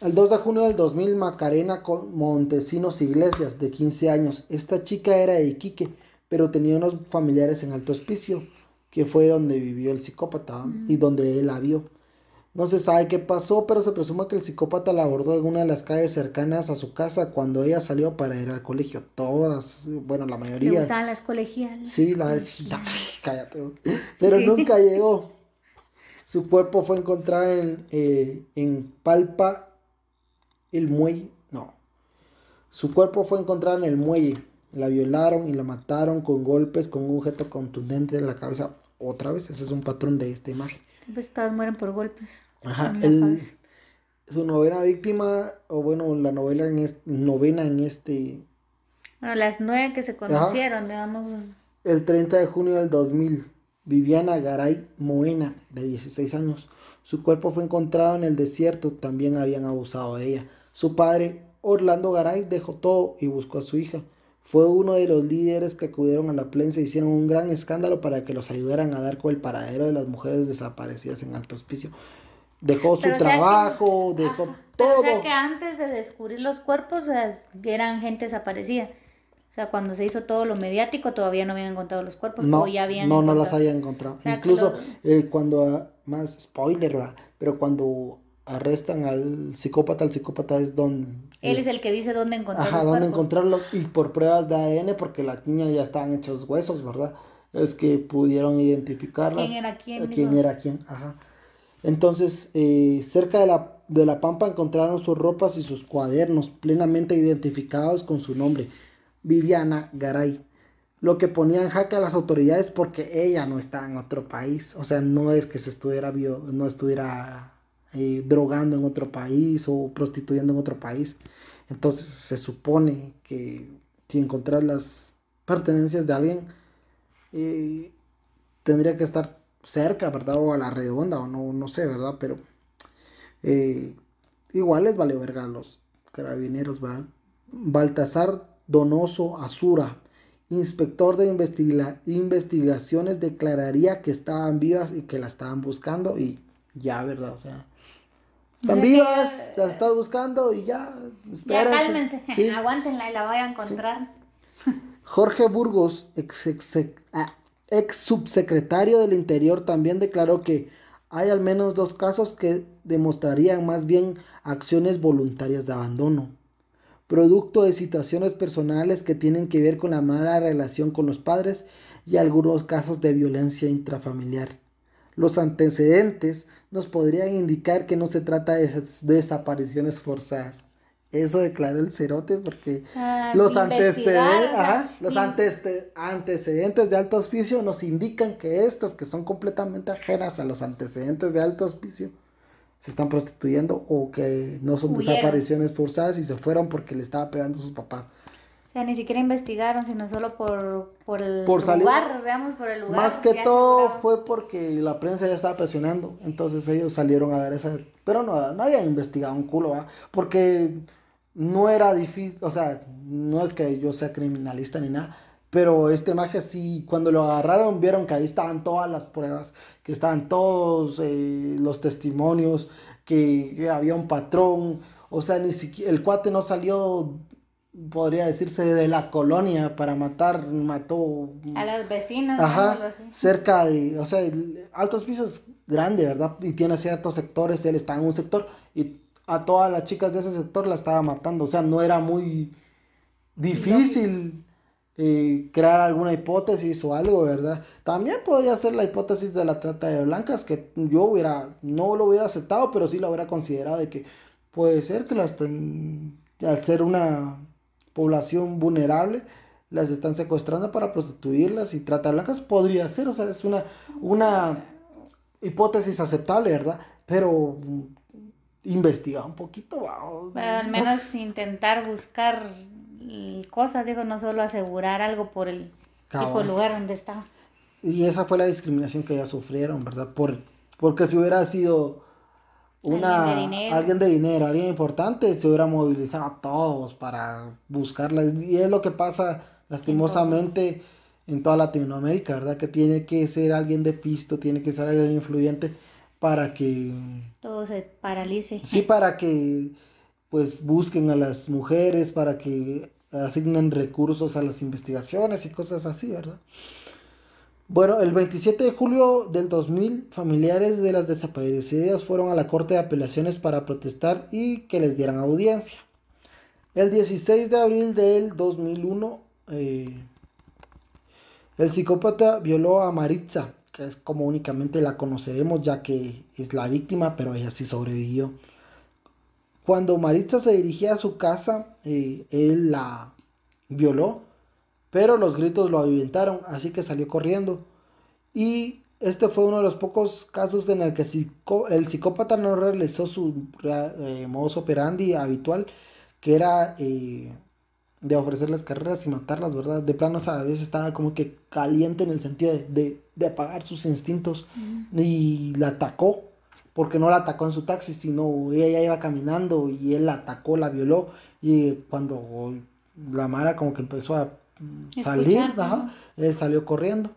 El 2 de junio del 2000, Macarena Montesinos Iglesias, de 15 años. Esta chica era de Iquique, pero tenía unos familiares en Alto Hospicio, que fue donde vivió el psicópata y donde él la vio. No se sabe qué pasó, pero se presume que el psicópata la abordó en una de las calles cercanas a su casa cuando ella salió para ir al colegio. Todas, bueno, la mayoría.
las colegiales. Sí,
la... cállate. Pero nunca llegó. Su cuerpo fue encontrado en, eh, en Palpa, el muelle. No. Su cuerpo fue encontrado en el muelle. La violaron y la mataron con golpes con un objeto contundente en la cabeza. Otra vez, ese es un patrón de esta imagen.
Pues todas mueren por golpes
su novena víctima, o bueno, la novela en este, novena en este...
Bueno, las nueve que se conocieron, digamos.
Pues. El 30 de junio del 2000, Viviana Garay Moena, de 16 años. Su cuerpo fue encontrado en el desierto, también habían abusado de ella. Su padre, Orlando Garay, dejó todo y buscó a su hija. Fue uno de los líderes que acudieron a la prensa e hicieron un gran escándalo para que los ayudaran a dar con el paradero de las mujeres desaparecidas en alto hospicio dejó su trabajo, dejó
todo. o sea que antes de descubrir los cuerpos eran gente desaparecida. O sea, cuando se hizo todo lo mediático todavía no habían encontrado los cuerpos. No, no, no las había
encontrado. Incluso eh, cuando, ah, más spoiler, pero cuando arrestan al psicópata, el psicópata es don... Eh,
Él es el que dice dónde encontrarlos. Ajá, dónde
encontrarlos y por pruebas de ADN porque la niña ya estaban hechos huesos, ¿verdad? Es que pudieron identificarlas. ¿Quién era quién? era quién? Ajá. Entonces, eh, cerca de la, pampa encontraron sus ropas y sus cuadernos plenamente identificados con su nombre, Viviana Garay. Lo que ponía en jaque a las autoridades porque ella no está en otro país. O sea, no es que se estuviera, no estuviera eh, drogando en otro país o prostituyendo en otro país. Entonces se supone que si encontras las pertenencias de alguien, eh, tendría que estar cerca, ¿verdad? O a la redonda, o no, no sé, ¿verdad? Pero eh, igual les vale verga los carabineros, ¿verdad? Baltasar Donoso Azura, inspector de investigaciones, declararía que estaban vivas y que la estaban buscando y ya, ¿verdad? O sea, están vivas, las están buscando y ya. Espérense.
aguántenla y la voy a encontrar.
Jorge Burgos, ex, ah, ex subsecretario del Interior también declaró que hay al menos dos casos que demostrarían más bien acciones voluntarias de abandono, producto de situaciones personales que tienen que ver con la mala relación con los padres y algunos casos de violencia intrafamiliar. Los antecedentes nos podrían indicar que no se trata de desapariciones forzadas. Eso declaró el cerote porque ah, los, antecedentes, de alto auspicio nos indican que estas que son completamente ajenas a los antecedentes de alto auspicio se están prostituyendo o que no son desapariciones forzadas y se fueron porque le estaba pegando sus papás.
O sea, ni siquiera investigaron, sino solo por, por el lugar, Más que todo
fue porque la prensa ya estaba presionando, entonces ellos salieron a dar esa... Pero no, no investigado un culo, ¿verdad? Porque no era difícil, o sea, no es que yo sea criminalista ni nada, pero este maje sí, cuando lo agarraron vieron que ahí estaban todas las pruebas, que estaban todos eh, los testimonios, que, había un patrón, o sea, ni siquiera el cuate no salió, podría decirse, de la colonia para matar, mató a
las vecinas,
cerca de, o sea, altos pisos grande, ¿verdad? Y tiene ciertos sectores, él está en un sector y a todas las chicas de ese sector la estaba matando. O sea, no era muy difícil eh, crear alguna hipótesis o algo, ¿verdad? También podría ser la hipótesis de la trata de blancas, que yo hubiera, no lo hubiera aceptado, pero sí la hubiera considerado de que puede ser que las ten... al ser una población vulnerable, las están secuestrando para prostituirlas y trata de blancas podría ser, o sea, es una, una hipótesis aceptable, ¿verdad? Pero investigar un poquito,
Pero al menos intentar buscar cosas, digo, no solo asegurar algo por el
tipo lugar donde estaba. Y esa fue la discriminación que ya sufrieron, ¿verdad? Por, porque si hubiera sido una alguien de, dinero, alguien, importante, se hubiera movilizado a todos para buscarla... Y es lo que pasa lastimosamente en toda Latinoamérica, ¿verdad? Que tiene que ser alguien de pisto, tiene que ser alguien influyente para que...
Todo se paralice. Sí,
para que pues busquen a las mujeres, para que asignen recursos a las investigaciones y cosas así, ¿verdad? Bueno, el 27 de julio del 2000, familiares de las desaparecidas fueron a la Corte de Apelaciones para protestar y que les dieran audiencia. El 16 de abril del 2001, eh, el psicópata violó a Maritza, que es como únicamente la conoceremos ya que es la víctima, pero ella sí sobrevivió. Cuando Maritza se dirigía a su casa, eh, él la violó, pero los gritos lo aviventaron, así que salió corriendo. Y este fue uno de los pocos casos en el que el psicópata no realizó su eh, modus operandi habitual, que era eh, de ofrecerles carreras y matarlas, ¿verdad? De plano, a veces estaba como que caliente en el sentido de, apagar sus instintos y la atacó, porque no la atacó en su taxi, sino ella iba caminando y él la atacó, la violó y cuando la Mara como que empezó a salir, él salió corriendo.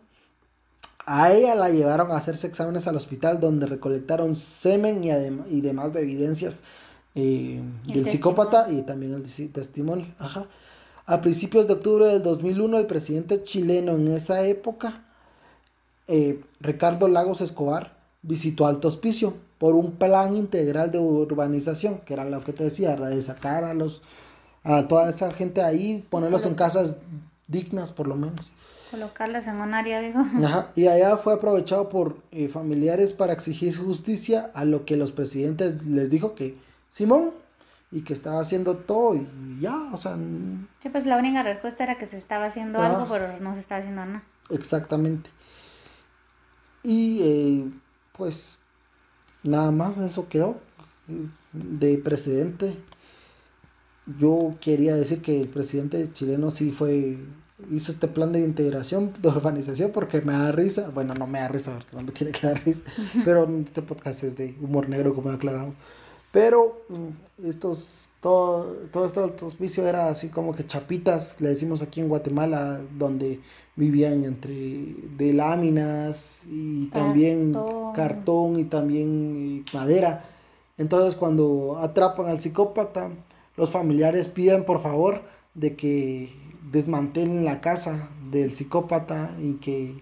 A ella la llevaron a hacerse exámenes al hospital donde recolectaron semen y, y demás de evidencias eh, del psicópata y también el testimonio. Ajá. A principios de octubre del 2001, el presidente chileno en esa época, eh, Ricardo Lagos Escobar, visitó Alto Hospicio por un plan integral de urbanización, que era lo que te decía, de sacar a, los, a toda esa gente ahí, ponerlos en casas dignas por lo menos.
Colocarlas en un área, digo.
y allá fue aprovechado por eh, familiares para exigir justicia a lo que los presidentes les dijo que, Simón, y que estaba haciendo todo y ya, o sea...
Sí, pues la única respuesta era que se estaba haciendo ah. algo, pero no se estaba haciendo nada.
Exactamente. Y eh, pues nada más eso quedó eh, de presidente Yo quería decir que el presidente chileno sí fue hizo este plan de integración, de urbanización, porque me da risa. Bueno, no me da risa, no me tiene que dar risa. Pero este podcast es de humor negro, como aclaramos. Pero mm, estos, todo, todo este era así como que chapitas, le decimos aquí en Guatemala, donde vivían entre de láminas y también cartón y también eh, madera. Entonces cuando atrapan al psicópata, los familiares piden por favor de que desmantelen la casa del psicópata y que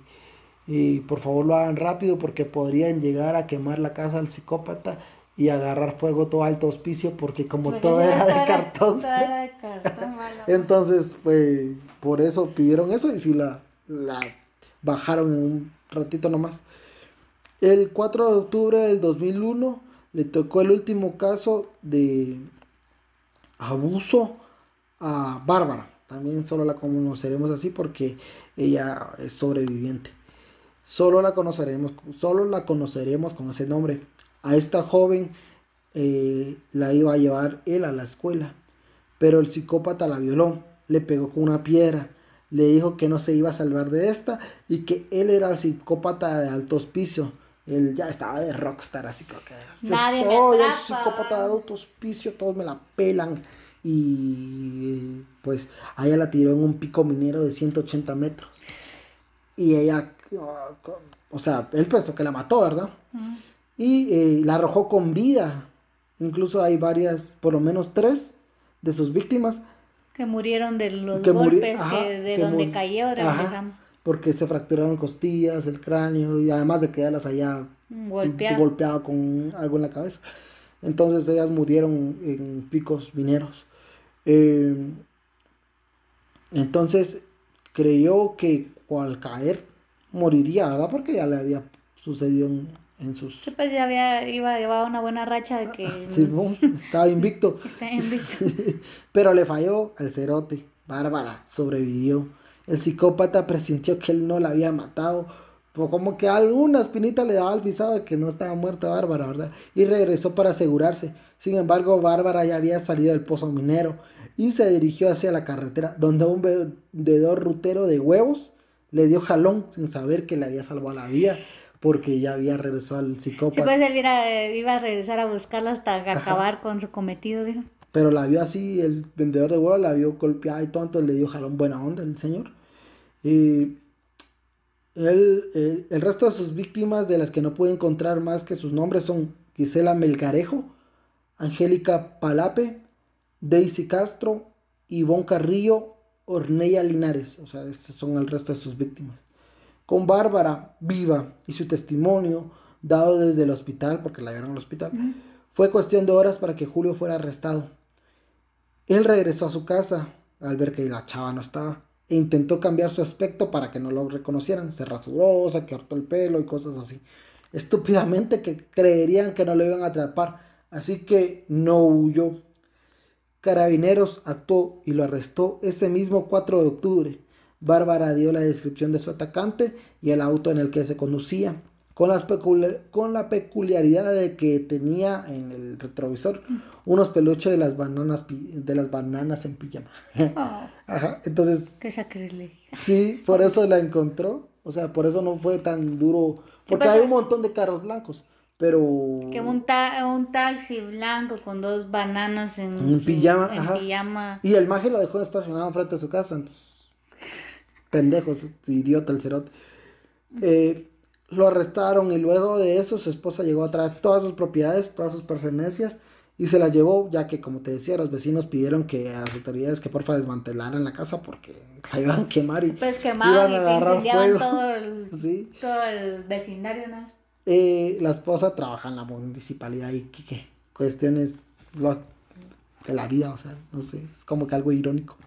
eh, por favor lo hagan rápido porque podrían llegar a quemar la casa del psicópata y agarrar fuego todo alto auspicio porque como todo, era de cartón. Entonces pues por eso pidieron eso y si la, la bajaron en un ratito nomás. El 4 de octubre del 2001 le tocó el último caso de abuso a Bárbara. También solo la conoceremos así porque ella es sobreviviente. Solo la conoceremos, solo la conoceremos con ese nombre. A esta joven eh, la iba a llevar él a la escuela, pero el psicópata la violó, le pegó con una piedra, le dijo que no se iba a salvar de esta y que él era el psicópata de alto hospicio. Él ya estaba de rockstar, así que
yo soy el
psicópata de alto hospicio, todos me la pelan. Y pues ella la tiró en un pico minero de 180 metros. Y ella, ah, o sea, él pensó que la mató, ¿verdad? y eh, la arrojó con vida. Incluso hay varias, por lo menos tres de sus víctimas. Que
murieron de los golpes de donde cayó.
porque se fracturaron costillas, el cráneo y además de quedarlas allá
mm, golpeado,
golpeado con algo en la cabeza. Entonces ellas murieron en picos mineros. Eh, entonces creyó que al caer moriría, ¿verdad? Porque ya le había sucedido un en sus...
Pues, ya había, iba, llevaba una buena racha de que...
estaba invicto. Pero le falló al cerote. Bárbara sobrevivió. El psicópata presintió que él no la había matado. Pues, como que alguna espinita le daba al pisado de que no estaba muerta Bárbara, ¿verdad? Y regresó para asegurarse. Sin embargo, Bárbara ya había salido del pozo minero y se dirigió hacia la carretera, donde un vendedor rutero de huevos le dio jalón sin saber que le había salvado la vida porque ya había regresado al psicópata. Si pues él
iba, a regresar a buscarla hasta acabar con su cometido, dijo.
Pero la vio así, el vendedor de huevos la vio golpeada y tonto, le dio jalón buena onda el señor. Y él, el, resto de sus víctimas, de las que no pude encontrar más que sus nombres, son Gisela Melgarejo, Angélica Palape, Daisy Castro, Ivonne Carrillo, Ornella Linares. O sea, estos son el resto de sus víctimas con Bárbara viva y su testimonio dado desde el hospital, porque la en al hospital, fue cuestión de horas para que Julio fuera arrestado. Él regresó a su casa al ver que la chava no estaba e intentó cambiar su aspecto para que no lo reconocieran. Se rasuró, se cortó el pelo y cosas así. Estúpidamente que creerían que no lo iban a atrapar, así que no huyó. Carabineros actuó y lo arrestó ese mismo 4 de octubre Bárbara dio la descripción de su atacante y el auto en el que se conducía, con, la peculiaridad de que tenía en el retrovisor mm. unos peluches de las bananas, de las bananas en pijama. Oh. Ajá, entonces...
Qué sacrilegio.
Sí, por eso la encontró. O sea, por eso no fue tan duro. Porque pues hay un montón de carros blancos pero que un,
taxi blanco con dos bananas en, pijama,
y el maje lo dejó estacionado frente de su casa entonces Pendejos, este idiota el cerote. Eh, lo arrestaron y luego de eso su esposa llegó a traer todas sus propiedades, todas sus pertenencias y se las llevó, ya que como te decía, los vecinos pidieron que a las autoridades que porfa desmantelaran la casa porque la iban a quemar y pues iban a Todo
el, vecindario. ¿no?
Eh, la esposa trabaja en la municipalidad y que, cuestiones de la vida, o sea, no sé, es como que algo irónico.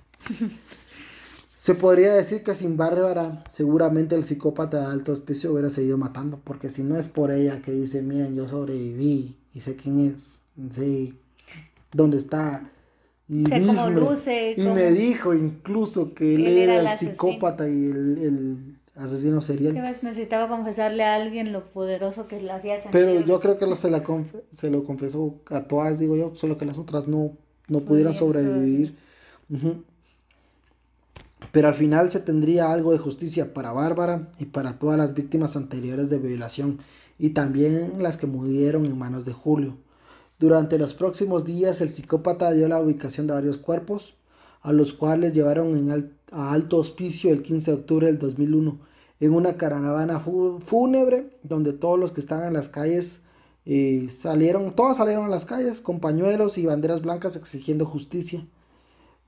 Se podría decir que sin Bárbara, seguramente el psicópata de alto especie hubiera seguido matando, porque si no es por ella que dice, miren, yo sobreviví y sé quién es, sé dónde está. Y, me dijo incluso que él, era, el, psicópata y el, asesino serial.
necesitaba confesarle a alguien lo poderoso que la hacía
Pero yo creo que se, lo confesó a todas, digo yo, solo que las otras no, no pues pudieron sobrevivir. ¿eh? pero al final se tendría algo de justicia para Bárbara y para todas las víctimas anteriores de violación y también las que murieron en manos de Julio. Durante los próximos días el psicópata dio la ubicación de varios cuerpos, a los cuales llevaron a alto hospicio el 15 de octubre del 2001, en una caravana fúnebre donde todos los que estaban en las calles eh, salieron, todos salieron a las calles con pañuelos y banderas blancas exigiendo justicia.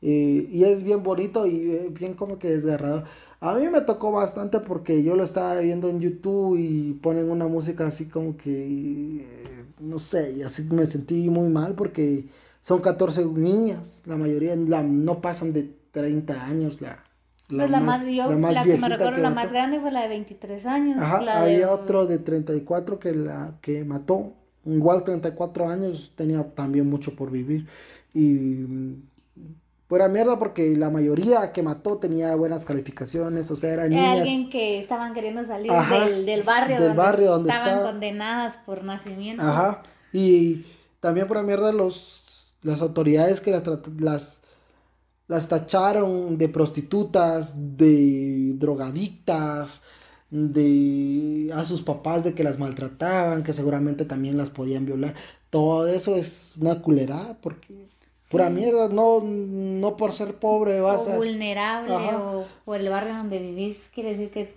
Y, es bien bonito y eh, bien como que desgarrador. A mí me tocó bastante porque yo lo estaba viendo en YouTube y ponen una música así como que, eh, no sé, y así me sentí muy mal porque son 14 niñas, la mayoría no pasan de 30 años la... La, pues más, la más que recuerdo, la más
grande fue la de 23 años. Ajá, había otro
de 34 que la que mató. Igual 34 años tenía también mucho por vivir. Y Fuera mierda porque la mayoría que mató tenía buenas calificaciones, o sea, eran niñas. Alguien
que estaban queriendo salir del, barrio, donde barrio estaban condenadas por nacimiento. Ajá.
Y también fuera mierda los las autoridades que las las las tacharon de prostitutas, de drogadictas, de a sus papás de que las maltrataban, que seguramente también las podían violar. Todo eso es una culerada porque pura mierda, no, por ser pobre vas o
vulnerable o, el barrio donde vivís, quiere decir que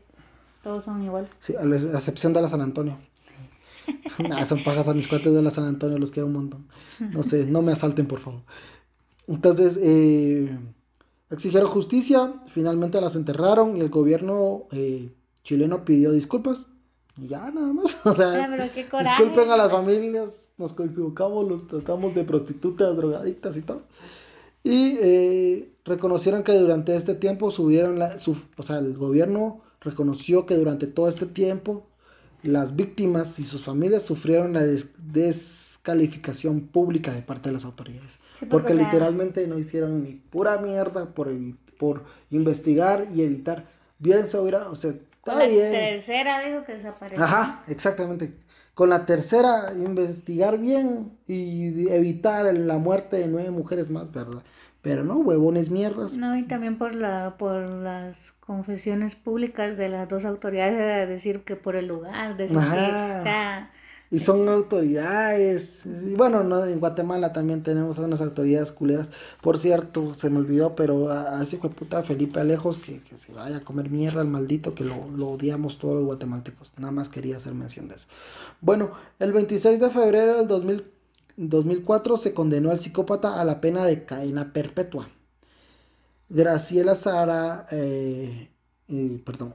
todos son
iguales. Sí, a, la, excepción de la San Antonio. son pajas a mis cuates de la San Antonio, los quiero un montón. No sé, no me asalten, por favor. Entonces, eh, exigieron justicia, finalmente las enterraron y el gobierno eh, chileno pidió disculpas. Ya,
nada más. O sea, disculpen a las
pues. familias, nos equivocamos, los tratamos de prostitutas, drogadictas y todo. Y eh, reconocieron que durante este tiempo subieron la. Su, o sea, el gobierno reconoció que durante todo este tiempo las víctimas y sus familias sufrieron la descalificación pública de parte de las autoridades. porque literalmente no hicieron ni pura mierda por, por investigar y evitar. Bien se o sea, la tercera
dijo que desapareció. Ajá,
exactamente. Con la tercera, investigar bien y evitar la muerte de nueve mujeres más, ¿verdad? Pero no, huevones mierdas.
No, y también por la por las confesiones públicas de las dos autoridades, decir que por el lugar, decir que...
Y son autoridades. Y bueno, no, en Guatemala también tenemos algunas autoridades culeras. Por cierto, se me olvidó, pero a, ese hijo de puta Felipe Alejos que, se vaya a comer mierda al maldito, que lo, odiamos todos los guatemaltecos. Nada más quería hacer mención de eso. Bueno, el 26 de febrero del 2004 se condenó al psicópata a la pena de cadena perpetua. Graciela Sara, eh, eh, perdón,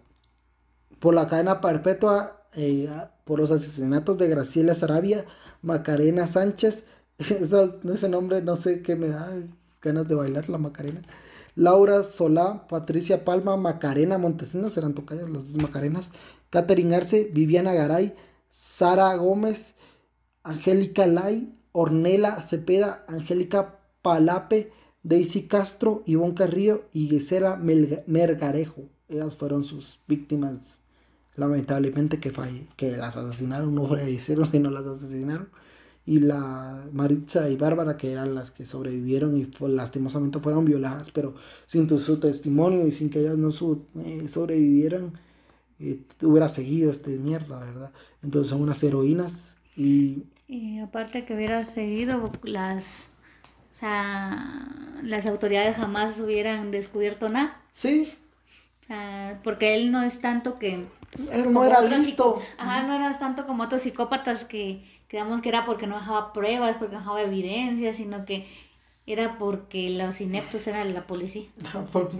por la cadena perpetua eh, por los asesinatos de Graciela Sarabia, Macarena Sánchez, ese nombre no sé qué me da ganas de bailar la Macarena. Laura Solá, Patricia Palma, Macarena Montesinos, serán tocadas las dos Macarenas, Catherine Arce, Viviana Garay, Sara Gómez, Angélica Lai, Ornela Cepeda, Angélica Palape, Daisy Castro, Ivonne Carrillo y Gisela Mergarejo. Ellas fueron sus víctimas lamentablemente que, que las asesinaron, no fallecieron, sino las asesinaron. Y la Maritza y Bárbara, que eran las que sobrevivieron y lastimosamente fueron violadas, pero sin su testimonio y sin que ellas no eh, sobrevivieran, eh, hubiera seguido este mierda, ¿verdad? Entonces son unas heroínas y...
aparte que hubiera seguido las... las autoridades jamás hubieran descubierto nada. Sí. porque él no es tanto que él no era listo. Ajá, no eras tanto como otros psicópatas que creamos que era porque no dejaba pruebas, porque no dejaba evidencia, sino que era porque los ineptos eran la policía.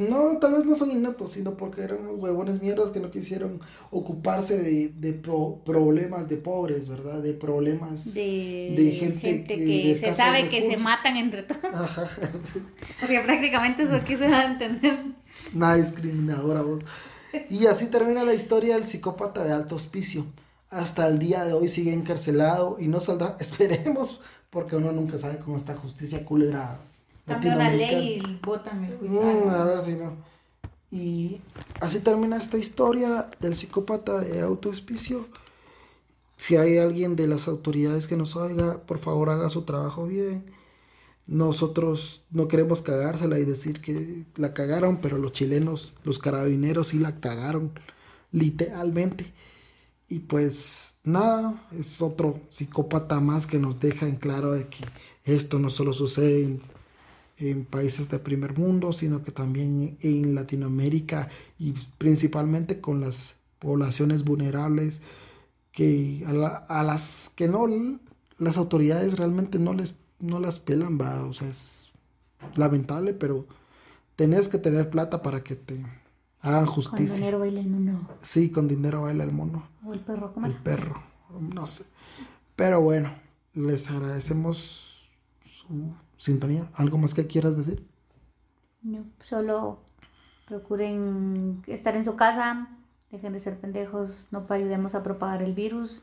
No, tal vez no son ineptos, sino porque eran unos huevones mierdas que no quisieron ocuparse de, de problemas de pobres, ¿verdad? De problemas de, gente, que, se sabe que se matan entre todos. Ajá.
porque prácticamente eso a entender.
Nada discriminadora vos. Y así termina la historia del psicópata de alto hospicio. Hasta el día de hoy sigue encarcelado y no saldrá, esperemos, porque uno nunca sabe cómo está justicia culera. Cambia la ley
y bótame el mm, a ver si
no. Y así termina esta historia del psicópata de alto hospicio. Si hay alguien de las autoridades que nos oiga, por favor haga su trabajo bien nosotros no queremos cagársela y decir que la cagaron, pero los chilenos, los carabineros sí la cagaron, literalmente. Y pues nada, es otro psicópata más que nos deja en claro de que esto no solo sucede en, países de primer mundo, sino que también en Latinoamérica y principalmente con las poblaciones vulnerables que a, las que no las autoridades realmente no les no las pelan, va, o sea, es lamentable, pero tenés que tener plata para que te hagan justicia. Con dinero
baila el mono.
Sí, con dinero baila el mono. O el perro, ¿cómo? El perro, no sé. Pero bueno, les agradecemos su sintonía. ¿Algo más que quieras decir?
solo procuren estar en su casa, dejen de ser pendejos, no ayudemos a propagar el virus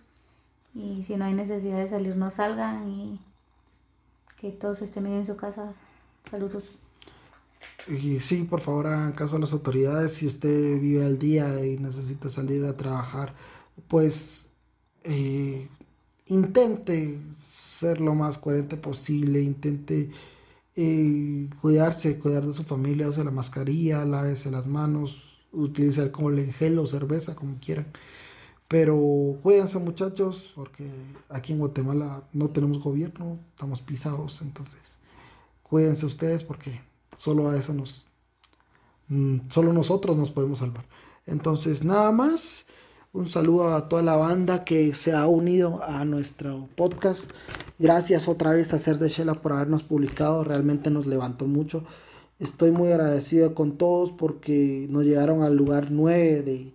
y si no hay necesidad de salir no salgan y todos estén bien en su casa. Saludos.
Y sí, por favor, hagan caso a las autoridades. Si usted vive al día y necesita salir a trabajar, pues eh, intente ser lo más coherente posible, intente eh, cuidarse, cuidar de su familia, use la mascarilla, lávese las manos, utilice alcohol en gel o cerveza, como quieran. Pero cuídense muchachos, porque aquí en Guatemala no tenemos gobierno, estamos pisados, entonces cuídense ustedes porque solo a eso nos, mm, solo nosotros nos podemos salvar. Entonces nada más, un saludo a toda la banda que se ha unido a nuestro podcast. Gracias otra vez a Ser de Shela por habernos publicado, realmente nos levantó mucho. Estoy muy agradecido con todos porque nos llegaron al lugar 9 de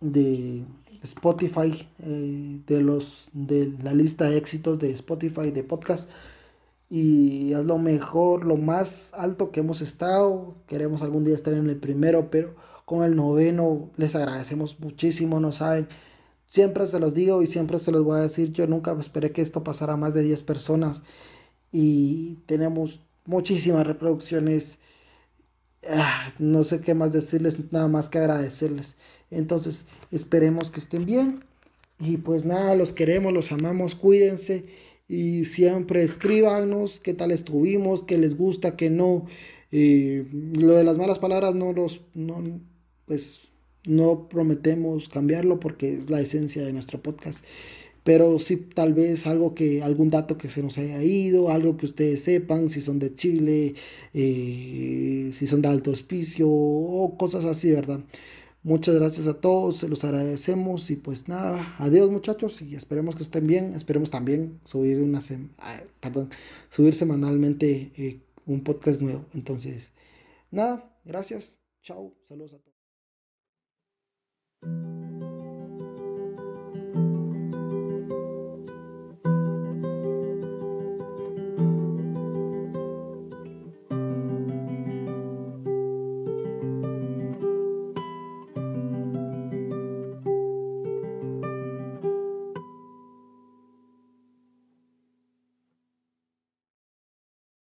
de Spotify, eh, de, los, de la lista de éxitos de Spotify de podcast. Y es lo mejor, lo más alto que hemos estado. Queremos algún día estar en el primero, pero con el noveno les agradecemos muchísimo, no saben. Siempre se los digo y siempre se los voy a decir, yo nunca esperé que esto pasara a más de 10 personas y tenemos muchísimas reproducciones. Ah, no sé qué más decirles, nada más que agradecerles. Entonces, esperemos que estén bien. Y pues nada, los queremos, los amamos, cuídense y siempre escríbanos qué tal estuvimos, qué les gusta, qué no. lo de las malas palabras no los, no, pues no prometemos cambiarlo porque es la esencia de nuestro podcast. Pero sí, tal vez algo que, algún dato que se nos haya ido, algo que ustedes sepan, si son de Chile, eh, si son de Alto Hospicio o cosas así, ¿verdad? Muchas gracias a todos, se los agradecemos y pues nada, adiós muchachos y esperemos que estén bien, esperemos también subir una perdón, subir semanalmente eh, un podcast nuevo. Entonces, nada, gracias, chao, saludos a todos.